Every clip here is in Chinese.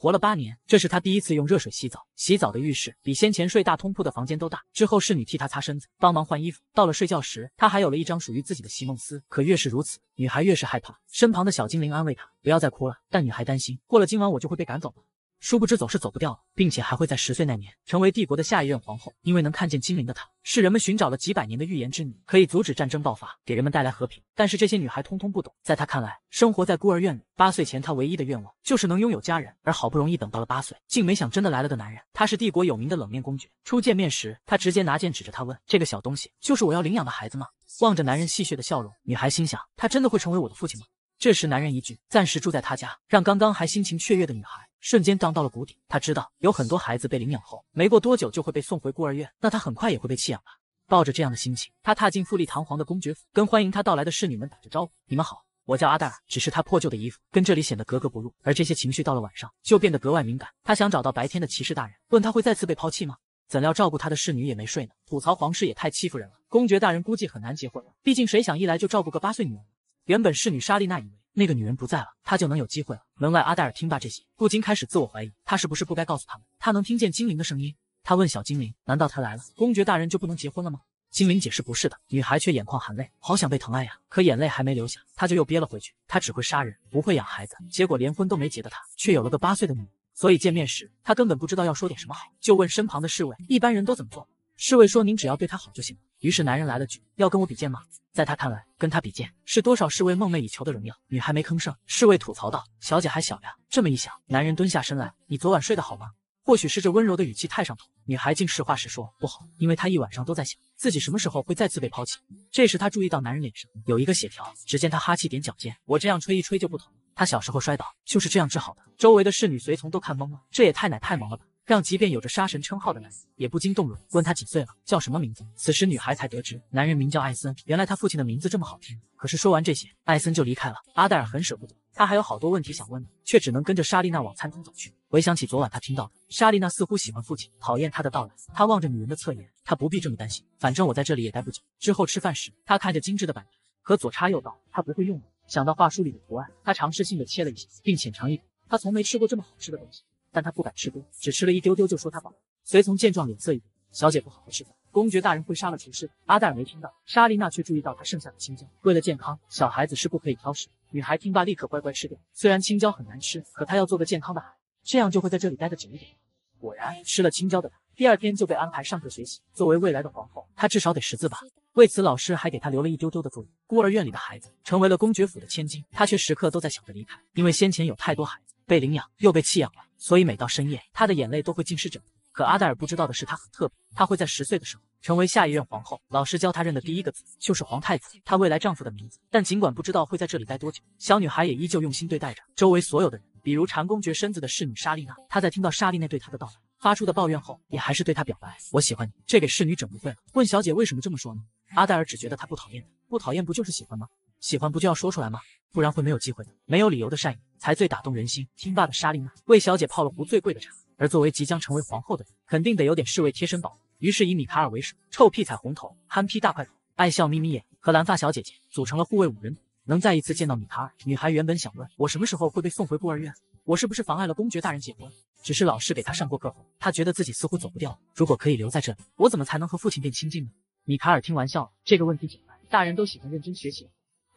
活了八年，这是他第一次用热水洗澡。洗澡的浴室比先前睡大通铺的房间都大。之后侍女替他擦身子，帮忙换衣服。到了睡觉时，他还有了一张属于自己的席梦思。可越是如此，女孩越是害怕。身旁的小精灵安慰她：“不要再哭了。”但女孩担心，过了今晚我就会被赶走了。殊不知，走是走不掉了，并且还会在十岁那年成为帝国的下一任皇后。因为能看见精灵的她，是人们寻找了几百年的预言之女，可以阻止战争爆发，给人们带来和平。但是这些女孩通通不懂。在她看来，生活在孤儿院里，八岁前她唯一的愿望就是能拥有家人。而好不容易等到了八岁，竟没想真的来了个男人。他是帝国有名的冷面公爵。初见面时，他直接拿剑指着他问：“这个小东西就是我要领养的孩子吗？”望着男人戏谑的笑容，女孩心想：他真的会成为我的父亲吗？这时，男人一句“暂时住在他家”，让刚刚还心情雀跃的女孩。瞬间荡到了谷底。他知道有很多孩子被领养后，没过多久就会被送回孤儿院，那他很快也会被弃养了。抱着这样的心情，他踏进富丽堂皇的公爵府，跟欢迎他到来的侍女们打着招呼：“你们好，我叫阿黛尔。”只是他破旧的衣服跟这里显得格格不入。而这些情绪到了晚上就变得格外敏感。他想找到白天的骑士大人，问他会再次被抛弃吗？怎料照顾他的侍女也没睡呢？吐槽皇室也太欺负人了，公爵大人估计很难结婚了，毕竟谁想一来就照顾个八岁女儿？原本侍女莎莉娜以为。那个女人不在了，他就能有机会了。门外，阿黛尔听罢这些，不禁开始自我怀疑，他是不是不该告诉他们？他能听见精灵的声音。他问小精灵：“难道他来了，公爵大人就不能结婚了吗？”精灵解释：“不是的。”女孩却眼眶含泪，好想被疼爱呀。可眼泪还没流下，她就又憋了回去。她只会杀人，不会养孩子。结果连婚都没结的她，却有了个八岁的女儿。所以见面时，她根本不知道要说点什么好，就问身旁的侍卫：“一般人都怎么做？”侍卫说：“您只要对她好就行。”于是男人来了句：“要跟我比剑吗？”在他看来，跟他比剑是多少侍卫梦寐以求的荣耀。女孩没吭声。侍卫吐槽道：“小姐还小呀。”这么一想，男人蹲下身来：“你昨晚睡得好吗？”或许是这温柔的语气太上头，女孩竟实话实说：“不好，因为她一晚上都在想自己什么时候会再次被抛弃。”这时她注意到男人脸上有一个血条。只见他哈气点脚尖：“我这样吹一吹就不疼。”他小时候摔倒就是这样治好的。周围的侍女随从都看懵了，这也太奶太萌了吧！让即便有着杀神称号的男人也不禁动容，问他几岁了，叫什么名字。此时女孩才得知男人名叫艾森，原来他父亲的名字这么好听。可是说完这些，艾森就离开了。阿黛尔很舍不得，他还有好多问题想问呢，却只能跟着莎莉娜往餐厅走去。回想起昨晚他听到的，莎莉娜似乎喜欢父亲，讨厌他的到来。他望着女人的侧颜，他不必这么担心，反正我在这里也待不久。之后吃饭时，他看着精致的摆盘和左插右倒，他不会用。想到画书里的图案，他尝试性的切了一些，并浅尝一口。他从没吃过这么好吃的东西。但他不敢吃多，只吃了一丢丢就说他饱。随从见状脸色一变：“小姐不好好吃饭，公爵大人会杀了厨师。”阿黛尔没听到，莎莉娜却注意到他剩下的青椒。为了健康，小孩子是不可以挑食。女孩听罢立刻乖乖吃掉。虽然青椒很难吃，可她要做个健康的孩子，这样就会在这里待得久一点。果然，吃了青椒的她，第二天就被安排上课学习。作为未来的皇后，她至少得识字吧？为此，老师还给她留了一丢丢的作业。孤儿院里的孩子成为了公爵府的千金，她却时刻都在想着离开，因为先前有太多孩子。被领养又被弃养了，所以每到深夜，她的眼泪都会浸湿枕头。可阿黛尔不知道的是，她很特别，她会在十岁的时候成为下一任皇后。老师教她认的第一个字就是皇太子，她未来丈夫的名字。但尽管不知道会在这里待多久，小女孩也依旧用心对待着周围所有的人，比如禅公爵身子的侍女莎莉娜。她在听到莎莉娜对她的到来发出的抱怨后，也还是对她表白：“我喜欢你。”这给侍女整不会了，问小姐为什么这么说呢？阿黛尔只觉得她不讨厌，不讨厌不就是喜欢吗？喜欢不就要说出来吗？不然会没有机会的。没有理由的善意才最打动人心。听罢的莎莉娜为小姐泡了壶最贵的茶，而作为即将成为皇后的人，肯定得有点侍卫贴身保护。于是以米卡尔为首，臭屁彩虹头，憨批大块头，爱笑眯眯眼和蓝发小姐姐组成了护卫五人组。能再一次见到米卡尔，女孩原本想问我什么时候会被送回孤儿院，我是不是妨碍了公爵大人结婚？只是老师给他上过课后，他觉得自己似乎走不掉。了。如果可以留在这里，我怎么才能和父亲变亲近呢？米卡尔听完笑了。这个问题简单，大人都喜欢认真学习。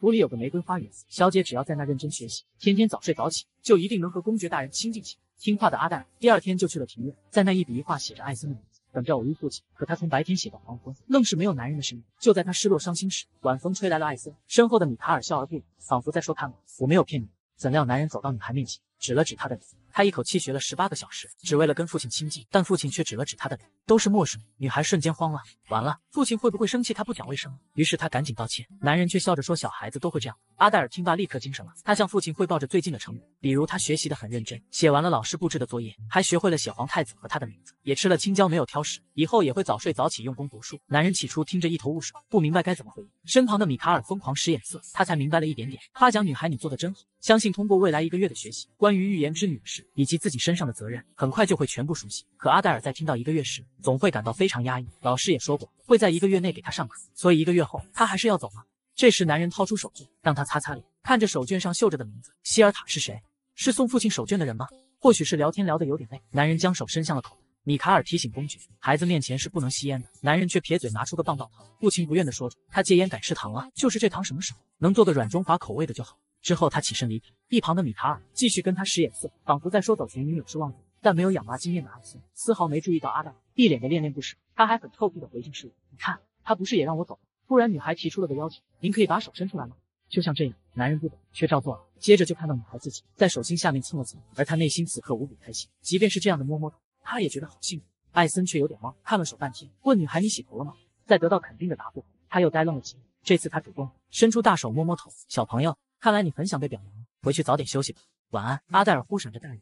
府里有个玫瑰花园，小姐只要在那认真学习，天天早睡早起，就一定能和公爵大人亲近起来。听话的阿黛尔第二天就去了庭院，在那一笔一画写着艾森的名字，等着偶遇父亲。可他从白天写到黄昏，愣是没有男人的身影。就在他失落伤心时，晚风吹来了艾森身后的米卡尔，笑而不语，仿佛在说：“看吧，我没有骗你。”怎料男人走到女孩面前，指了指她的名字。他一口气学了十八个小时，只为了跟父亲亲近，但父亲却指了指他的脸，都是墨水。女孩瞬间慌了，完了，父亲会不会生气？他不讲卫生。于是他赶紧道歉，男人却笑着说：“小孩子都会这样。”阿黛尔听罢立刻精神了，他向父亲汇报着最近的成果，比如他学习的很认真，写完了老师布置的作业，还学会了写皇太子和他的名字，也吃了青椒，没有挑食，以后也会早睡早起，用功读书。男人起初听着一头雾水，不明白该怎么回应。身旁的米卡尔疯狂使眼色，他才明白了一点点。夸奖女孩，你做的真好，相信通过未来一个月的学习，关于预言之女的事。以及自己身上的责任，很快就会全部熟悉。可阿黛尔在听到一个月时，总会感到非常压抑。老师也说过，会在一个月内给他上课，所以一个月后，他还是要走吗？这时，男人掏出手绢，让他擦擦脸。看着手绢上绣着的名字，希尔塔是谁？是送父亲手绢的人吗？或许是聊天聊得有点累，男人将手伸向了口袋。米卡尔提醒公爵，孩子面前是不能吸烟的。男人却撇嘴，拿出个棒棒糖，不情不愿地说着：“他戒烟改吃糖了。就是这糖，什么时候能做个软中华口味的就好。”之后，他起身离开，一旁的米卡尔继续跟他使眼色，仿佛在说走前女友是忘了。但没有养娃经验的艾森丝毫没注意到阿黛尔一脸的恋恋不舍，他还很臭屁的回敬是，你看他不是也让我走。突然，女孩提出了个要求：“您可以把手伸出来吗？就像这样。”男人不懂，却照做了。接着就看到女孩自己在手心下面蹭了蹭，而他内心此刻无比开心，即便是这样的摸摸头，他也觉得好幸福。艾森却有点懵，看了手半天，问女孩：“你洗头了吗？”在得到肯定的答复，后，他又呆愣了几秒。这次他主动伸出大手摸摸头，小朋友。看来你很想被表扬，回去早点休息吧，晚安。阿黛尔忽闪着大眼。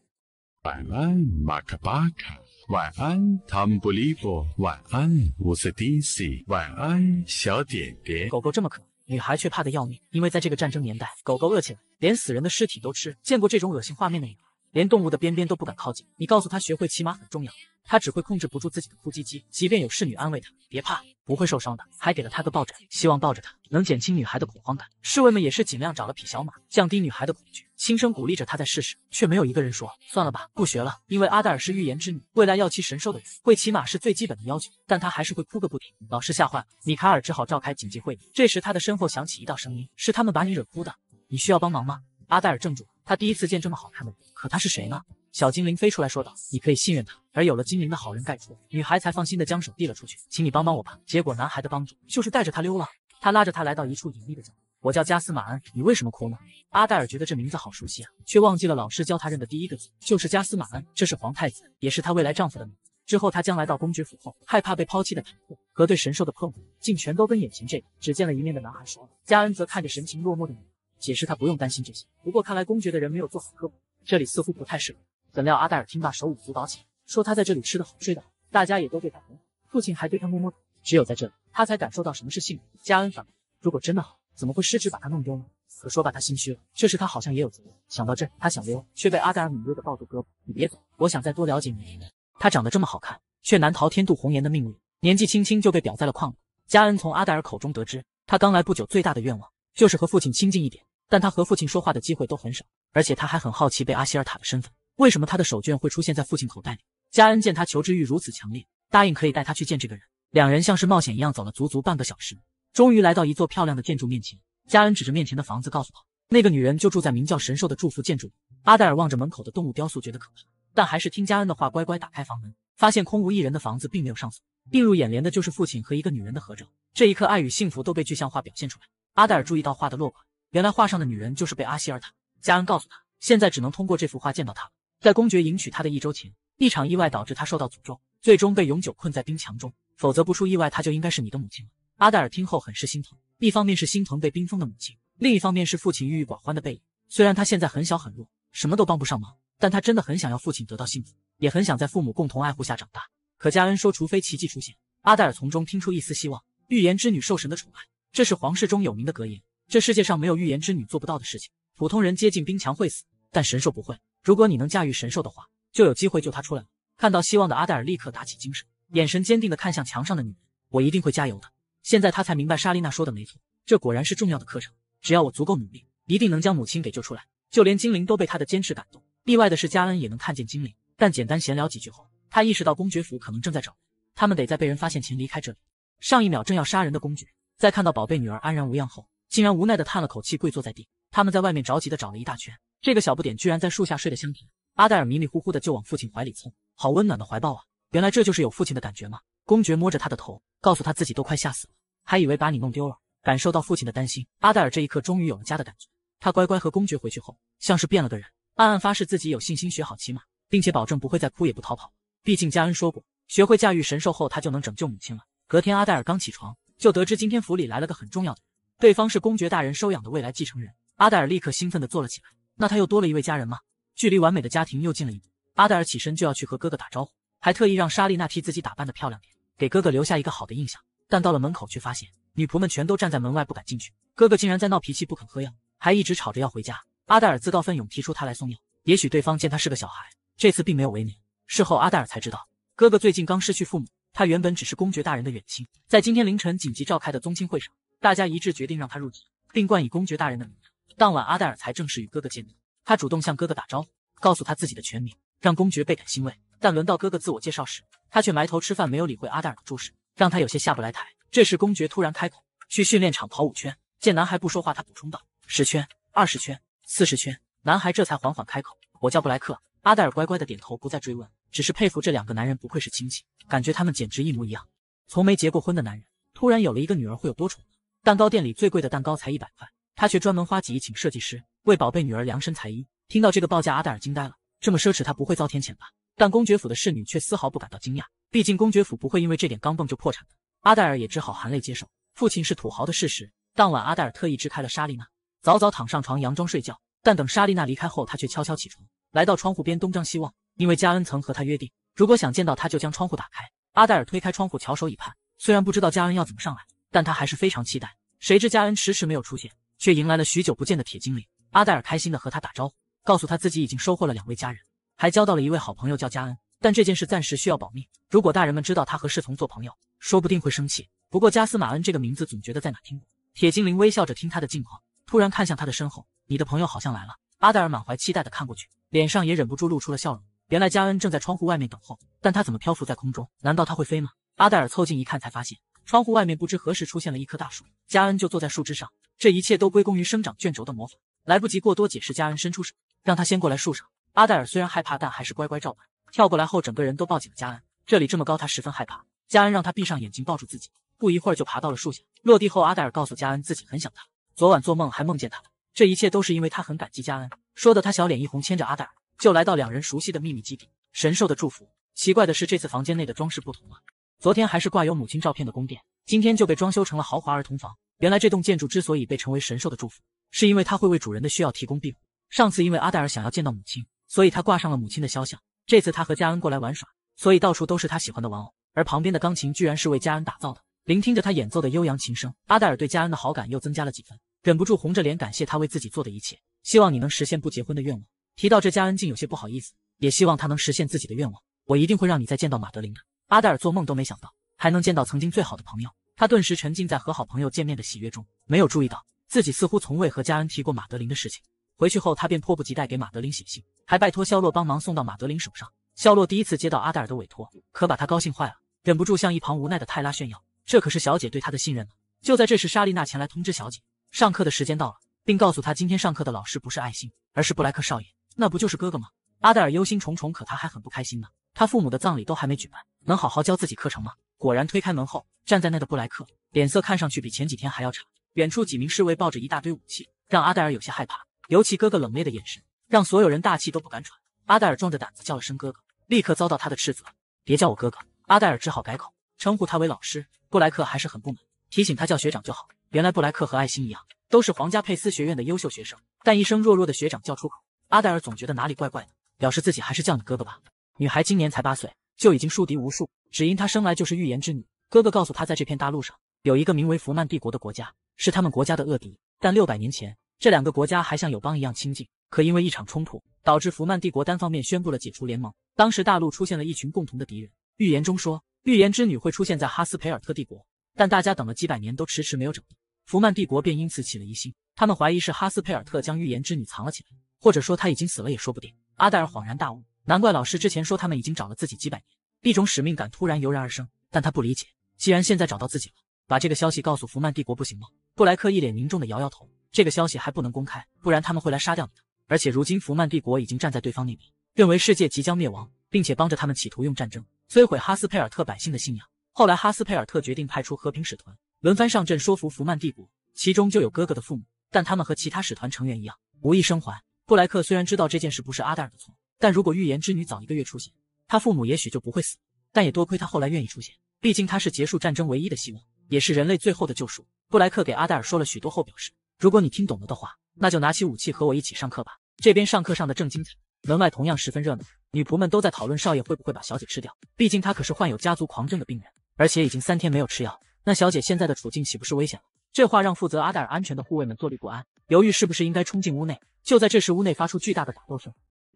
晚安，马卡巴卡，晚安，汤布利波，晚安，乌斯迪西，晚安，小点点。狗狗这么可爱，女孩却怕得要命，因为在这个战争年代，狗狗饿起来连死人的尸体都吃，见过这种恶心画面的女孩。连动物的边边都不敢靠近。你告诉他学会骑马很重要，他只会控制不住自己的哭唧唧。即便有侍女安慰他，别怕，不会受伤的，还给了他个抱枕，希望抱着他能减轻女孩的恐慌感。侍卫们也是尽量找了匹小马，降低女孩的恐惧，轻声鼓励着她再试试，却没有一个人说算了吧，不学了，因为阿黛尔是预言之女，未来要骑神兽的人，会骑马是最基本的要求。但她还是会哭个不停，老师吓坏了。米卡尔只好召开紧急会议。这时他的身后响起一道声音：“是他们把你惹哭的，你需要帮忙吗？”阿黛尔怔住，他第一次见这么好看的人，可他是谁呢？小精灵飞出来说道：“你可以信任他。”而有了精灵的好人盖戳，女孩才放心的将手递了出去：“请你帮帮我吧。”结果男孩的帮助就是带着他溜了。他拉着他来到一处隐秘的角落：“我叫加斯马恩，你为什么哭呢？”阿黛尔觉得这名字好熟悉啊，却忘记了老师教他认的第一个字就是加斯马恩，这是皇太子，也是他未来丈夫的名字。之后他将来到公爵府后，害怕被抛弃的坦克和对神兽的碰惑，竟全都跟眼前这个只见了一面的男孩说了。加恩则看着神情落寞的女解释他不用担心这些，不过看来公爵的人没有做好科普，这里似乎不太适合。怎料阿黛尔听罢手舞足蹈起来，说他在这里吃得好睡得好，大家也都对他好，父亲还对他摸摸。只有在这里，他才感受到什么是幸福。加恩反驳：“如果真的好，怎么会失职把他弄丢呢？”可说罢他心虚了，这时他好像也有责任。想到这，他想溜，却被阿黛尔敏锐的抱住胳膊：“你别走，我想再多了解你。”他长得这么好看，却难逃天妒红颜的命运，年纪轻轻就被表在了框里。加恩从阿黛尔口中得知，他刚来不久，最大的愿望就是和父亲亲近一点。但他和父亲说话的机会都很少，而且他还很好奇被阿希尔塔的身份。为什么他的手绢会出现在父亲口袋里？加恩见他求知欲如此强烈，答应可以带他去见这个人。两人像是冒险一样走了足足半个小时，终于来到一座漂亮的建筑面前。加恩指着面前的房子告诉他，那个女人就住在名叫“神兽”的祝福建筑里。阿黛尔望着门口的动物雕塑，觉得可怕，但还是听加恩的话，乖乖打开房门。发现空无一人的房子并没有上锁，映入眼帘的就是父亲和一个女人的合照。这一刻，爱与幸福都被具象化表现出来。阿黛尔注意到画的落款。原来画上的女人就是被阿希尔塔加恩告诉他，现在只能通过这幅画见到她了。在公爵迎娶他的一周前，一场意外导致他受到诅咒，最终被永久困在冰墙中。否则不出意外，他就应该是你的母亲。了。阿黛尔听后很是心疼，一方面是心疼被冰封的母亲，另一方面是父亲郁郁寡欢的背影。虽然他现在很小很弱，什么都帮不上忙，但他真的很想要父亲得到幸福，也很想在父母共同爱护下长大。可加恩说，除非奇迹出现。阿黛尔从中听出一丝希望。预言之女受神的宠爱，这是皇室中有名的格言。这世界上没有预言之女做不到的事情。普通人接近冰墙会死，但神兽不会。如果你能驾驭神兽的话，就有机会救他出来。看到希望的阿黛尔立刻打起精神，眼神坚定地看向墙上的女人：“我一定会加油的。”现在他才明白莎莉娜说的没错，这果然是重要的课程。只要我足够努力，一定能将母亲给救出来。就连精灵都被他的坚持感动。意外的是，加恩也能看见精灵。但简单闲聊几句后，他意识到公爵府可能正在找他们，得在被人发现前离开这里。上一秒正要杀人的公爵，在看到宝贝女儿安然无恙后。竟然无奈的叹了口气，跪坐在地。他们在外面着急的找了一大圈，这个小不点居然在树下睡得香甜。阿黛尔迷迷糊糊的就往父亲怀里蹭，好温暖的怀抱啊！原来这就是有父亲的感觉吗？公爵摸着他的头，告诉他自己都快吓死了，还以为把你弄丢了。感受到父亲的担心，阿黛尔这一刻终于有了家的感觉。他乖乖和公爵回去后，像是变了个人，暗暗发誓自己有信心学好骑马，并且保证不会再哭也不逃跑。毕竟加恩说过，学会驾驭神兽后他就能拯救母亲了。隔天，阿黛尔刚起床就得知今天府里来了个很重要的人。对方是公爵大人收养的未来继承人，阿黛尔立刻兴奋地坐了起来。那他又多了一位家人吗？距离完美的家庭又近了一步。阿黛尔起身就要去和哥哥打招呼，还特意让莎莉娜替自己打扮的漂亮点，给哥哥留下一个好的印象。但到了门口，却发现女仆们全都站在门外不敢进去。哥哥竟然在闹脾气，不肯喝药，还一直吵着要回家。阿黛尔自告奋勇提出他来送药。也许对方见他是个小孩，这次并没有为难。事后阿黛尔才知道，哥哥最近刚失去父母，他原本只是公爵大人的远亲，在今天凌晨紧急召开的宗亲会上。大家一致决定让他入籍，并冠以公爵大人的名字。当晚，阿黛尔才正式与哥哥见面。他主动向哥哥打招呼，告诉他自己的全名，让公爵倍感欣慰。但轮到哥哥自我介绍时，他却埋头吃饭，没有理会阿黛尔的注视，让他有些下不来台。这时，公爵突然开口：“去训练场跑五圈。”见男孩不说话，他补充道：“十圈、二十圈、四十圈。”男孩这才缓缓开口：“我叫布莱克。”阿黛尔乖乖的点头，不再追问，只是佩服这两个男人不愧是亲戚，感觉他们简直一模一样。从没结过婚的男人突然有了一个女儿，会有多宠？蛋糕店里最贵的蛋糕才一百块，他却专门花几亿请设计师为宝贝女儿量身裁衣。听到这个报价，阿黛尔惊呆了，这么奢侈，他不会遭天谴吧？但公爵府的侍女却丝毫不感到惊讶，毕竟公爵府不会因为这点钢镚就破产的。阿黛尔也只好含泪接受父亲是土豪的事实。当晚，阿黛尔特意支开了莎莉娜，早早躺上床，佯装睡觉。但等莎莉娜离开后，他却悄悄起床，来到窗户边东张西望，因为嘉恩曾和他约定，如果想见到他，就将窗户打开。阿黛尔推开窗户，翘首以盼，虽然不知道嘉恩要怎么上来。但他还是非常期待。谁知加恩迟迟没有出现，却迎来了许久不见的铁精灵阿黛尔，开心地和他打招呼，告诉他自己已经收获了两位家人，还交到了一位好朋友叫加恩。但这件事暂时需要保密，如果大人们知道他和侍从做朋友，说不定会生气。不过加斯马恩这个名字总觉得在哪听过。铁精灵微笑着听他的近况，突然看向他的身后：“你的朋友好像来了。”阿黛尔满怀期待地看过去，脸上也忍不住露出了笑容。原来加恩正在窗户外面等候，但他怎么漂浮在空中？难道他会飞吗？阿黛尔凑近一看，才发现。窗户外面不知何时出现了一棵大树，加恩就坐在树枝上。这一切都归功于生长卷轴的魔法。来不及过多解释，加恩伸出手，让他先过来树上。阿黛尔虽然害怕，但还是乖乖照办。跳过来后，整个人都抱紧了加恩。这里这么高，他十分害怕。加恩让他闭上眼睛，抱住自己。不一会儿就爬到了树下。落地后，阿黛尔告诉加恩自己很想他，昨晚做梦还梦见他了。这一切都是因为他很感激加恩。说的他小脸一红，牵着阿黛尔就来到两人熟悉的秘密基地。神兽的祝福。奇怪的是，这次房间内的装饰不同了。昨天还是挂有母亲照片的宫殿，今天就被装修成了豪华儿童房。原来这栋建筑之所以被称为神兽的祝福，是因为它会为主人的需要提供庇护。上次因为阿黛尔想要见到母亲，所以他挂上了母亲的肖像。这次他和嘉恩过来玩耍，所以到处都是他喜欢的玩偶。而旁边的钢琴居然是为嘉恩打造的，聆听着他演奏的悠扬琴声，阿黛尔对嘉恩的好感又增加了几分，忍不住红着脸感谢他为自己做的一切。希望你能实现不结婚的愿望。提到这，嘉恩竟有些不好意思，也希望他能实现自己的愿望。我一定会让你再见到马德琳的。阿黛尔做梦都没想到还能见到曾经最好的朋友，他顿时沉浸在和好朋友见面的喜悦中，没有注意到自己似乎从未和家恩提过马德琳的事情。回去后，他便迫不及待给马德琳写信，还拜托肖洛帮忙送到马德琳手上。肖洛第一次接到阿黛尔的委托，可把他高兴坏了，忍不住向一旁无奈的泰拉炫耀：“这可是小姐对他的信任呢。”就在这时，莎莉娜前来通知小姐上课的时间到了，并告诉她今天上课的老师不是爱心，而是布莱克少爷，那不就是哥哥吗？阿黛尔忧心忡忡，可他还很不开心呢，他父母的葬礼都还没举办。能好好教自己课程吗？果然，推开门后，站在那的布莱克脸色看上去比前几天还要差。远处几名侍卫抱着一大堆武器，让阿黛尔有些害怕。尤其哥哥冷冽的眼神，让所有人大气都不敢喘。阿黛尔壮着胆子叫了声哥哥，立刻遭到他的斥责：“别叫我哥哥。”阿黛尔只好改口称呼他为老师。布莱克还是很不满，提醒他叫学长就好。原来布莱克和爱心一样，都是皇家佩斯学院的优秀学生。但一声弱弱的学长叫出口，阿黛尔总觉得哪里怪怪的，表示自己还是叫你哥哥吧。女孩今年才八岁。就已经树敌无数，只因她生来就是预言之女。哥哥告诉她，在这片大陆上有一个名为弗曼帝国的国家，是他们国家的恶敌。但六百年前，这两个国家还像友邦一样亲近。可因为一场冲突，导致弗曼帝国单方面宣布了解除联盟。当时大陆出现了一群共同的敌人。预言中说，预言之女会出现在哈斯佩尔特帝国，但大家等了几百年都迟迟没有整定，弗曼帝国便因此起了疑心。他们怀疑是哈斯佩尔特将预言之女藏了起来，或者说她已经死了也说不定。阿黛尔恍然大悟。难怪老师之前说他们已经找了自己几百年，一种使命感突然油然而生。但他不理解，既然现在找到自己了，把这个消息告诉福曼帝国不行吗？布莱克一脸凝重的摇摇头，这个消息还不能公开，不然他们会来杀掉你的。而且如今福曼帝国已经站在对方那边，认为世界即将灭亡，并且帮着他们企图用战争摧毁哈斯佩尔特百姓的信仰。后来哈斯佩尔特决定派出和平使团，轮番上阵说服福曼帝国，其中就有哥哥的父母，但他们和其他使团成员一样，无一生还。布莱克虽然知道这件事不是阿黛尔的错。但如果预言之女早一个月出现，她父母也许就不会死。但也多亏她后来愿意出现，毕竟她是结束战争唯一的希望，也是人类最后的救赎。布莱克给阿黛尔说了许多后，表示：如果你听懂了的话，那就拿起武器和我一起上课吧。这边上课上的正精彩，门外同样十分热闹，女仆们都在讨论少爷会不会把小姐吃掉。毕竟他可是患有家族狂症的病人，而且已经三天没有吃药，那小姐现在的处境岂不是危险了？这话让负责阿黛尔安全的护卫们坐立不安，犹豫是不是应该冲进屋内。就在这时，屋内发出巨大的打斗声。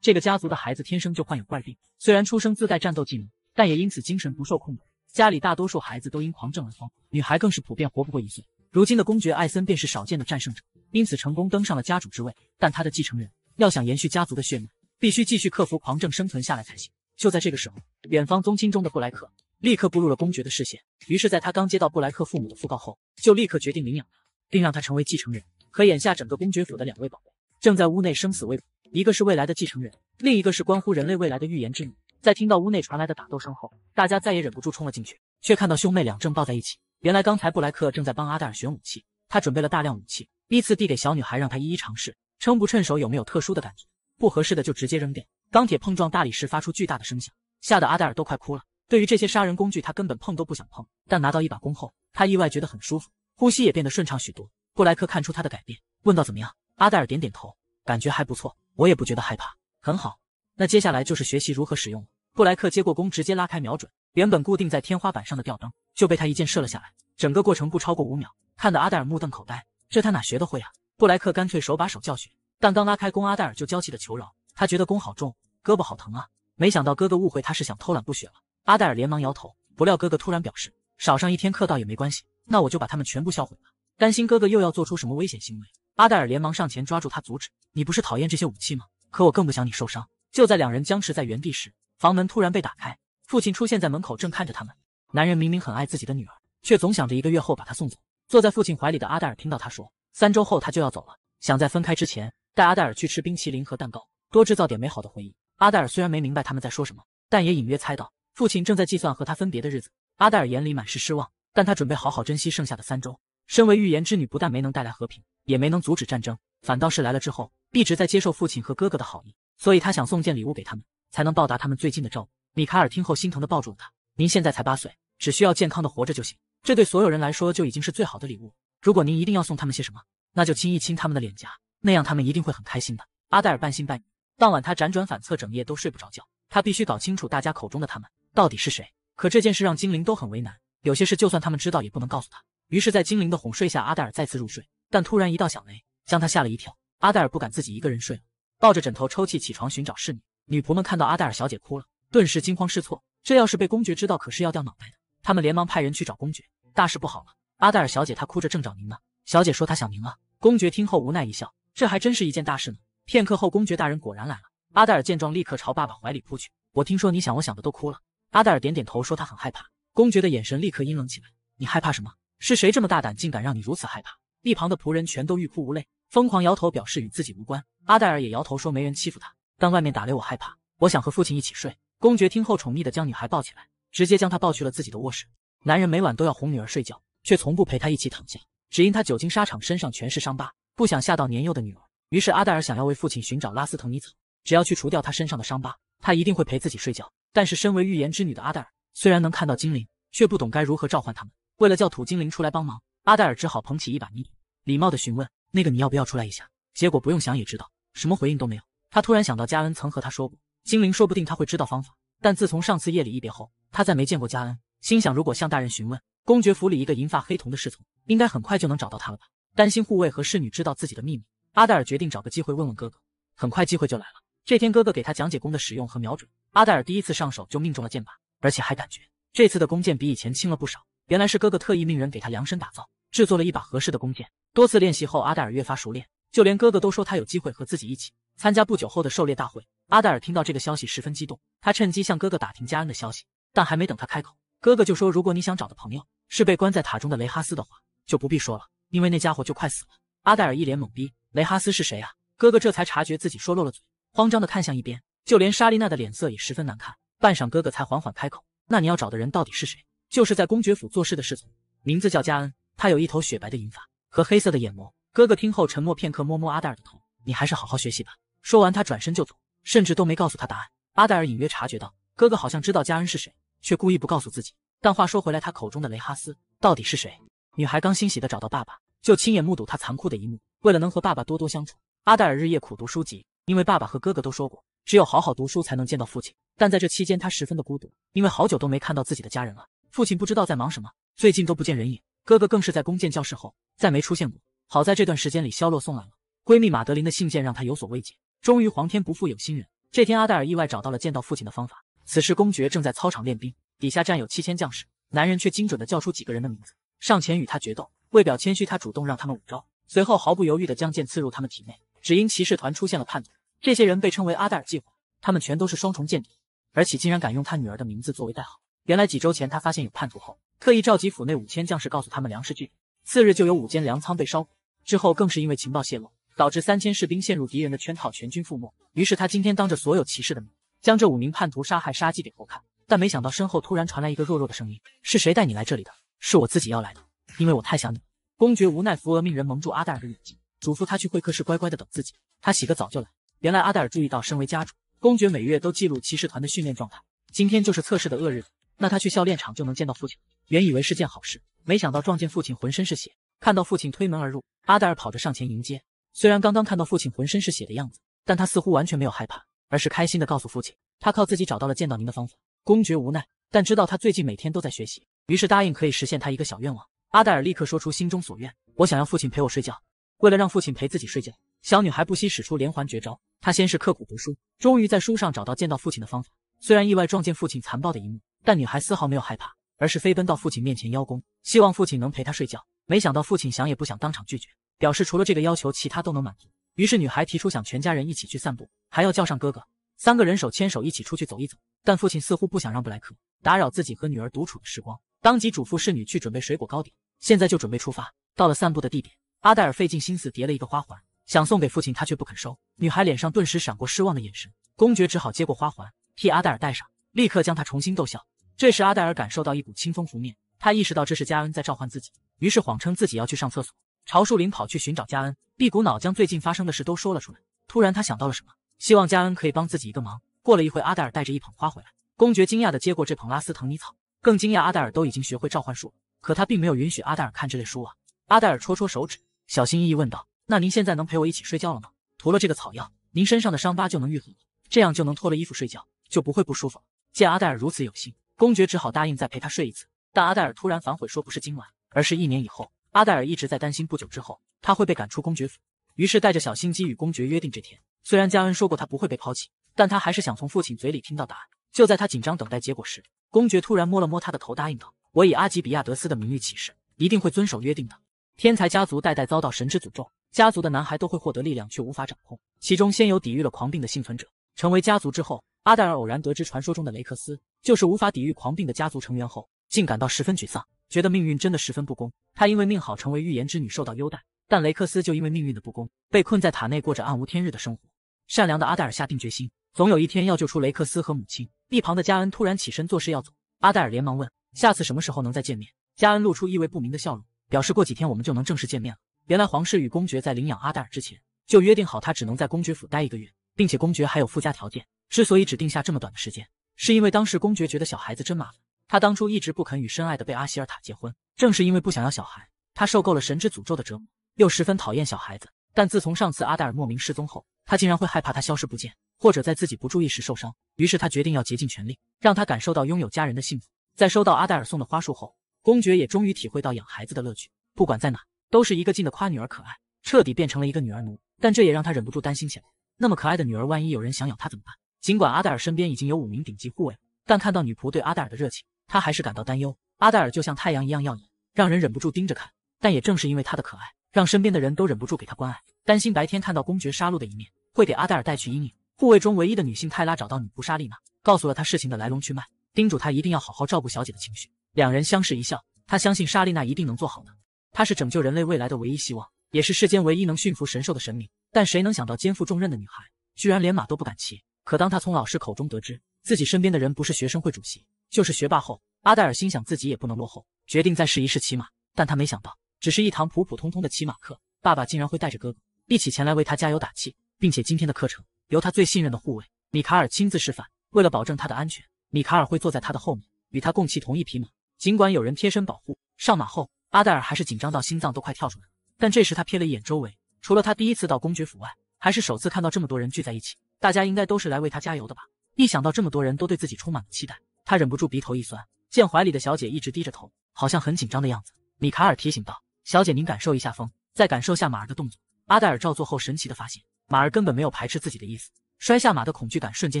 这个家族的孩子天生就患有怪病，虽然出生自带战斗技能，但也因此精神不受控制。家里大多数孩子都因狂症而疯，女孩更是普遍活不过一岁。如今的公爵艾森便是少见的战胜者，因此成功登上了家主之位。但他的继承人要想延续家族的血脉，必须继续克服狂症生存下来才行。就在这个时候，远方宗亲中的布莱克立刻步入了公爵的视线。于是，在他刚接到布莱克父母的讣告后，就立刻决定领养他，并让他成为继承人。可眼下，整个公爵府的两位宝贝正在屋内生死未卜。一个是未来的继承人，另一个是关乎人类未来的预言之女。在听到屋内传来的打斗声后，大家再也忍不住冲了进去，却看到兄妹俩正抱在一起。原来刚才布莱克正在帮阿黛尔选武器，他准备了大量武器，依次递给小女孩，让她一一尝试，称不趁手有没有特殊的感觉，不合适的就直接扔掉。钢铁碰撞大理石发出巨大的声响，吓得阿黛尔都快哭了。对于这些杀人工具，他根本碰都不想碰。但拿到一把弓后，他意外觉得很舒服，呼吸也变得顺畅许多。布莱克看出他的改变，问道：“怎么样？”阿黛尔点点头。感觉还不错，我也不觉得害怕，很好。那接下来就是学习如何使用了。布莱克接过弓，直接拉开瞄准，原本固定在天花板上的吊灯就被他一箭射了下来。整个过程不超过五秒，看得阿戴尔目瞪口呆，这他哪学得会啊？布莱克干脆手把手教学，但刚拉开弓，阿戴尔就娇气的求饶，他觉得弓好重，胳膊好疼啊。没想到哥哥误会他是想偷懒不学了，阿戴尔连忙摇头，不料哥哥突然表示少上一天课倒也没关系，那我就把他们全部销毁吧。担心哥哥又要做出什么危险行为。阿黛尔连忙上前抓住他，阻止：“你不是讨厌这些武器吗？可我更不想你受伤。”就在两人僵持在原地时，房门突然被打开，父亲出现在门口，正看着他们。男人明明很爱自己的女儿，却总想着一个月后把她送走。坐在父亲怀里的阿黛尔听到他说：“三周后他就要走了，想在分开之前带阿黛尔去吃冰淇淋和蛋糕，多制造点美好的回忆。”阿黛尔虽然没明白他们在说什么，但也隐约猜到父亲正在计算和他分别的日子。阿黛尔眼里满是失望，但他准备好好珍惜剩下的三周。身为预言之女，不但没能带来和平，也没能阻止战争，反倒是来了之后一直在接受父亲和哥哥的好意，所以他想送件礼物给他们，才能报答他们最近的照顾。米卡尔听后心疼的抱住了他：“您现在才八岁，只需要健康的活着就行，这对所有人来说就已经是最好的礼物。如果您一定要送他们些什么，那就亲一亲他们的脸颊，那样他们一定会很开心的。”阿黛尔半信半疑。当晚他辗转反侧，整夜都睡不着觉。他必须搞清楚大家口中的他们到底是谁。可这件事让精灵都很为难，有些事就算他们知道也不能告诉他。于是，在精灵的哄睡下，阿黛尔再次入睡。但突然一道响雷将他吓了一跳。阿黛尔不敢自己一个人睡，抱着枕头抽泣，起床寻找侍女。女仆们看到阿黛尔小姐哭了，顿时惊慌失措。这要是被公爵知道，可是要掉脑袋的。他们连忙派人去找公爵。大事不好了！阿黛尔小姐她哭着正找您呢。小姐说她想您了。公爵听后无奈一笑，这还真是一件大事呢。片刻后，公爵大人果然来了。阿黛尔见状，立刻朝爸爸怀里扑去。我听说你想我想的都哭了。阿黛尔点点头说她很害怕。公爵的眼神立刻阴冷起来。你害怕什么？是谁这么大胆，竟敢让你如此害怕？一旁的仆人全都欲哭无泪，疯狂摇头表示与自己无关。阿黛尔也摇头说没人欺负他，但外面打雷我害怕，我想和父亲一起睡。公爵听后宠溺的将女孩抱起来，直接将她抱去了自己的卧室。男人每晚都要哄女儿睡觉，却从不陪她一起躺下，只因她久经沙场，身上全是伤疤，不想吓到年幼的女儿。于是阿黛尔想要为父亲寻找拉斯滕尼草，只要去除掉他身上的伤疤，他一定会陪自己睡觉。但是身为预言之女的阿黛尔，虽然能看到精灵，却不懂该如何召唤他们。为了叫土精灵出来帮忙，阿黛尔只好捧起一把泥土，礼貌地询问：“那个，你要不要出来一下？”结果不用想也知道，什么回应都没有。他突然想到，加恩曾和他说过，精灵说不定他会知道方法。但自从上次夜里一别后，他再没见过加恩。心想，如果向大人询问，公爵府里一个银发黑瞳的侍从，应该很快就能找到他了吧？担心护卫和侍女知道自己的秘密，阿黛尔决定找个机会问问哥哥。很快机会就来了。这天，哥哥给他讲解弓的使用和瞄准。阿黛尔第一次上手就命中了箭靶，而且还感觉这次的弓箭比以前轻了不少。原来是哥哥特意命人给他量身打造，制作了一把合适的弓箭。多次练习后，阿黛尔越发熟练，就连哥哥都说他有机会和自己一起参加不久后的狩猎大会。阿黛尔听到这个消息十分激动，他趁机向哥哥打听加恩的消息，但还没等他开口，哥哥就说：“如果你想找的朋友是被关在塔中的雷哈斯的话，就不必说了，因为那家伙就快死了。”阿黛尔一脸懵逼，雷哈斯是谁啊？哥哥这才察觉自己说漏了嘴，慌张的看向一边，就连莎莉娜的脸色也十分难看。半晌，哥哥才缓缓开口：“那你要找的人到底是谁？”就是在公爵府做事的侍从，名字叫加恩。他有一头雪白的银发和黑色的眼眸。哥哥听后沉默片刻，摸摸阿黛尔的头：“你还是好好学习吧。”说完，他转身就走，甚至都没告诉他答案。阿黛尔隐约察觉到，哥哥好像知道加恩是谁，却故意不告诉自己。但话说回来，他口中的雷哈斯到底是谁？女孩刚欣喜地找到爸爸，就亲眼目睹他残酷的一幕。为了能和爸爸多多相处，阿黛尔日夜苦读书籍，因为爸爸和哥哥都说过，只有好好读书才能见到父亲。但在这期间，他十分的孤独，因为好久都没看到自己的家人了。父亲不知道在忙什么，最近都不见人影。哥哥更是在弓箭教室后再没出现过。好在这段时间里，肖洛送来了闺蜜马德琳的信件，让他有所慰藉。终于，皇天不负有心人。这天，阿黛尔意外找到了见到父亲的方法。此时，公爵正在操场练兵，底下站有七千将士，男人却精准的叫出几个人的名字，上前与他决斗。为表谦虚，他主动让他们五招，随后毫不犹豫的将剑刺入他们体内。只因骑士团出现了叛徒，这些人被称为阿黛尔计划，他们全都是双重间谍，而且竟然敢用他女儿的名字作为代号。原来几周前他发现有叛徒后，特意召集府内五千将士，告诉他们粮食具紧。次日就有五间粮仓被烧，毁，之后更是因为情报泄露，导致三千士兵陷入敌人的圈套，全军覆没。于是他今天当着所有骑士的面，将这五名叛徒杀害，杀鸡给猴看。但没想到身后突然传来一个弱弱的声音：“是谁带你来这里的？是我自己要来的，因为我太想你。”公爵无奈扶额，命人蒙住阿黛尔的眼睛，嘱咐他去会客室乖乖的等自己，他洗个澡就来。原来阿黛尔注意到，身为家主公爵每月都记录骑士团的训练状态，今天就是测试的恶日子。那他去校练场就能见到父亲。原以为是件好事，没想到撞见父亲浑身是血。看到父亲推门而入，阿黛尔跑着上前迎接。虽然刚刚看到父亲浑身是血的样子，但他似乎完全没有害怕，而是开心地告诉父亲：“他靠自己找到了见到您的方法。”公爵无奈，但知道他最近每天都在学习，于是答应可以实现他一个小愿望。阿黛尔立刻说出心中所愿：“我想要父亲陪我睡觉。”为了让父亲陪自己睡觉，小女孩不惜使出连环绝招。她先是刻苦读书，终于在书上找到见到父亲的方法。虽然意外撞见父亲残暴的一幕。但女孩丝毫没有害怕，而是飞奔到父亲面前邀功，希望父亲能陪她睡觉。没想到父亲想也不想，当场拒绝，表示除了这个要求，其他都能满足。于是女孩提出想全家人一起去散步，还要叫上哥哥，三个人手牵手一起出去走一走。但父亲似乎不想让布莱克打扰自己和女儿独处的时光，当即嘱咐侍女去准备水果糕点，现在就准备出发。到了散步的地点，阿黛尔费尽心思叠了一个花环，想送给父亲，他却不肯收。女孩脸上顿时闪过失望的眼神，公爵只好接过花环，替阿黛尔戴上，立刻将她重新逗笑。这时，阿黛尔感受到一股清风拂面，她意识到这是嘉恩在召唤自己，于是谎称自己要去上厕所，朝树林跑去寻找嘉恩，一股脑将最近发生的事都说了出来。突然，他想到了什么，希望嘉恩可以帮自己一个忙。过了一会，阿黛尔带着一捧花回来，公爵惊讶地接过这捧拉斯滕尼草，更惊讶阿黛尔都已经学会召唤术，可他并没有允许阿黛尔看这类书啊。阿黛尔戳戳手指，小心翼翼问道：“那您现在能陪我一起睡觉了吗？涂了这个草药，您身上的伤疤就能愈合，这样就能脱了衣服睡觉，就不会不舒服。”了。”见阿黛尔如此有心。公爵只好答应再陪他睡一次，但阿黛尔突然反悔，说不是今晚，而是一年以后。阿黛尔一直在担心，不久之后他会被赶出公爵府，于是带着小心机与公爵约定这天。虽然加恩说过他不会被抛弃，但他还是想从父亲嘴里听到答案。就在他紧张等待结果时，公爵突然摸了摸他的头，答应道：“我以阿吉比亚德斯的名誉起誓，一定会遵守约定的。”天才家族代代遭到神之诅咒，家族的男孩都会获得力量，却无法掌控。其中先有抵御了狂病的幸存者，成为家族之后，阿黛尔偶然得知传说中的雷克斯。就是无法抵御狂病的家族成员后，竟感到十分沮丧，觉得命运真的十分不公。他因为命好，成为预言之女，受到优待；但雷克斯就因为命运的不公，被困在塔内，过着暗无天日的生活。善良的阿黛尔下定决心，总有一天要救出雷克斯和母亲。一旁的加恩突然起身，做事要走。阿黛尔连忙问：“下次什么时候能再见面？”加恩露出意味不明的笑容，表示过几天我们就能正式见面了。原来皇室与公爵在领养阿黛尔之前，就约定好他只能在公爵府待一个月，并且公爵还有附加条件。之所以只定下这么短的时间，是因为当时公爵觉得小孩子真麻烦，他当初一直不肯与深爱的贝阿希尔塔结婚，正是因为不想要小孩。他受够了神之诅咒的折磨，又十分讨厌小孩子。但自从上次阿黛尔莫名失踪后，他竟然会害怕他消失不见，或者在自己不注意时受伤。于是他决定要竭尽全力，让他感受到拥有家人的幸福。在收到阿黛尔送的花束后，公爵也终于体会到养孩子的乐趣。不管在哪，都是一个劲的夸女儿可爱，彻底变成了一个女儿奴。但这也让他忍不住担心起来：那么可爱的女儿，万一有人想养她怎么办？尽管阿黛尔身边已经有五名顶级护卫，但看到女仆对阿黛尔的热情，他还是感到担忧。阿黛尔就像太阳一样耀眼，让人忍不住盯着看。但也正是因为她的可爱，让身边的人都忍不住给她关爱。担心白天看到公爵杀戮的一面会给阿黛尔带去阴影，护卫中唯一的女性泰拉找到女仆莎莉娜，告诉了她事情的来龙去脉，叮嘱她一定要好好照顾小姐的情绪。两人相视一笑，她相信莎莉娜一定能做好的。她是拯救人类未来的唯一希望，也是世间唯一能驯服神兽的神明。但谁能想到，肩负重任的女孩居然连马都不敢骑？可当他从老师口中得知自己身边的人不是学生会主席就是学霸后，阿黛尔心想自己也不能落后，决定再试一试骑马。但他没想到，只是一堂普普通通的骑马课，爸爸竟然会带着哥哥一起前来为他加油打气，并且今天的课程由他最信任的护卫米卡尔亲自示范。为了保证他的安全，米卡尔会坐在他的后面，与他共骑同一匹马。尽管有人贴身保护，上马后阿黛尔还是紧张到心脏都快跳出来。但这时他瞥了一眼周围，除了他第一次到公爵府外，还是首次看到这么多人聚在一起。大家应该都是来为他加油的吧？一想到这么多人都对自己充满了期待，他忍不住鼻头一酸。见怀里的小姐一直低着头，好像很紧张的样子，米卡尔提醒道：“小姐，您感受一下风，再感受下马儿的动作。”阿黛尔照做后，神奇的发现马儿根本没有排斥自己的意思。摔下马的恐惧感瞬间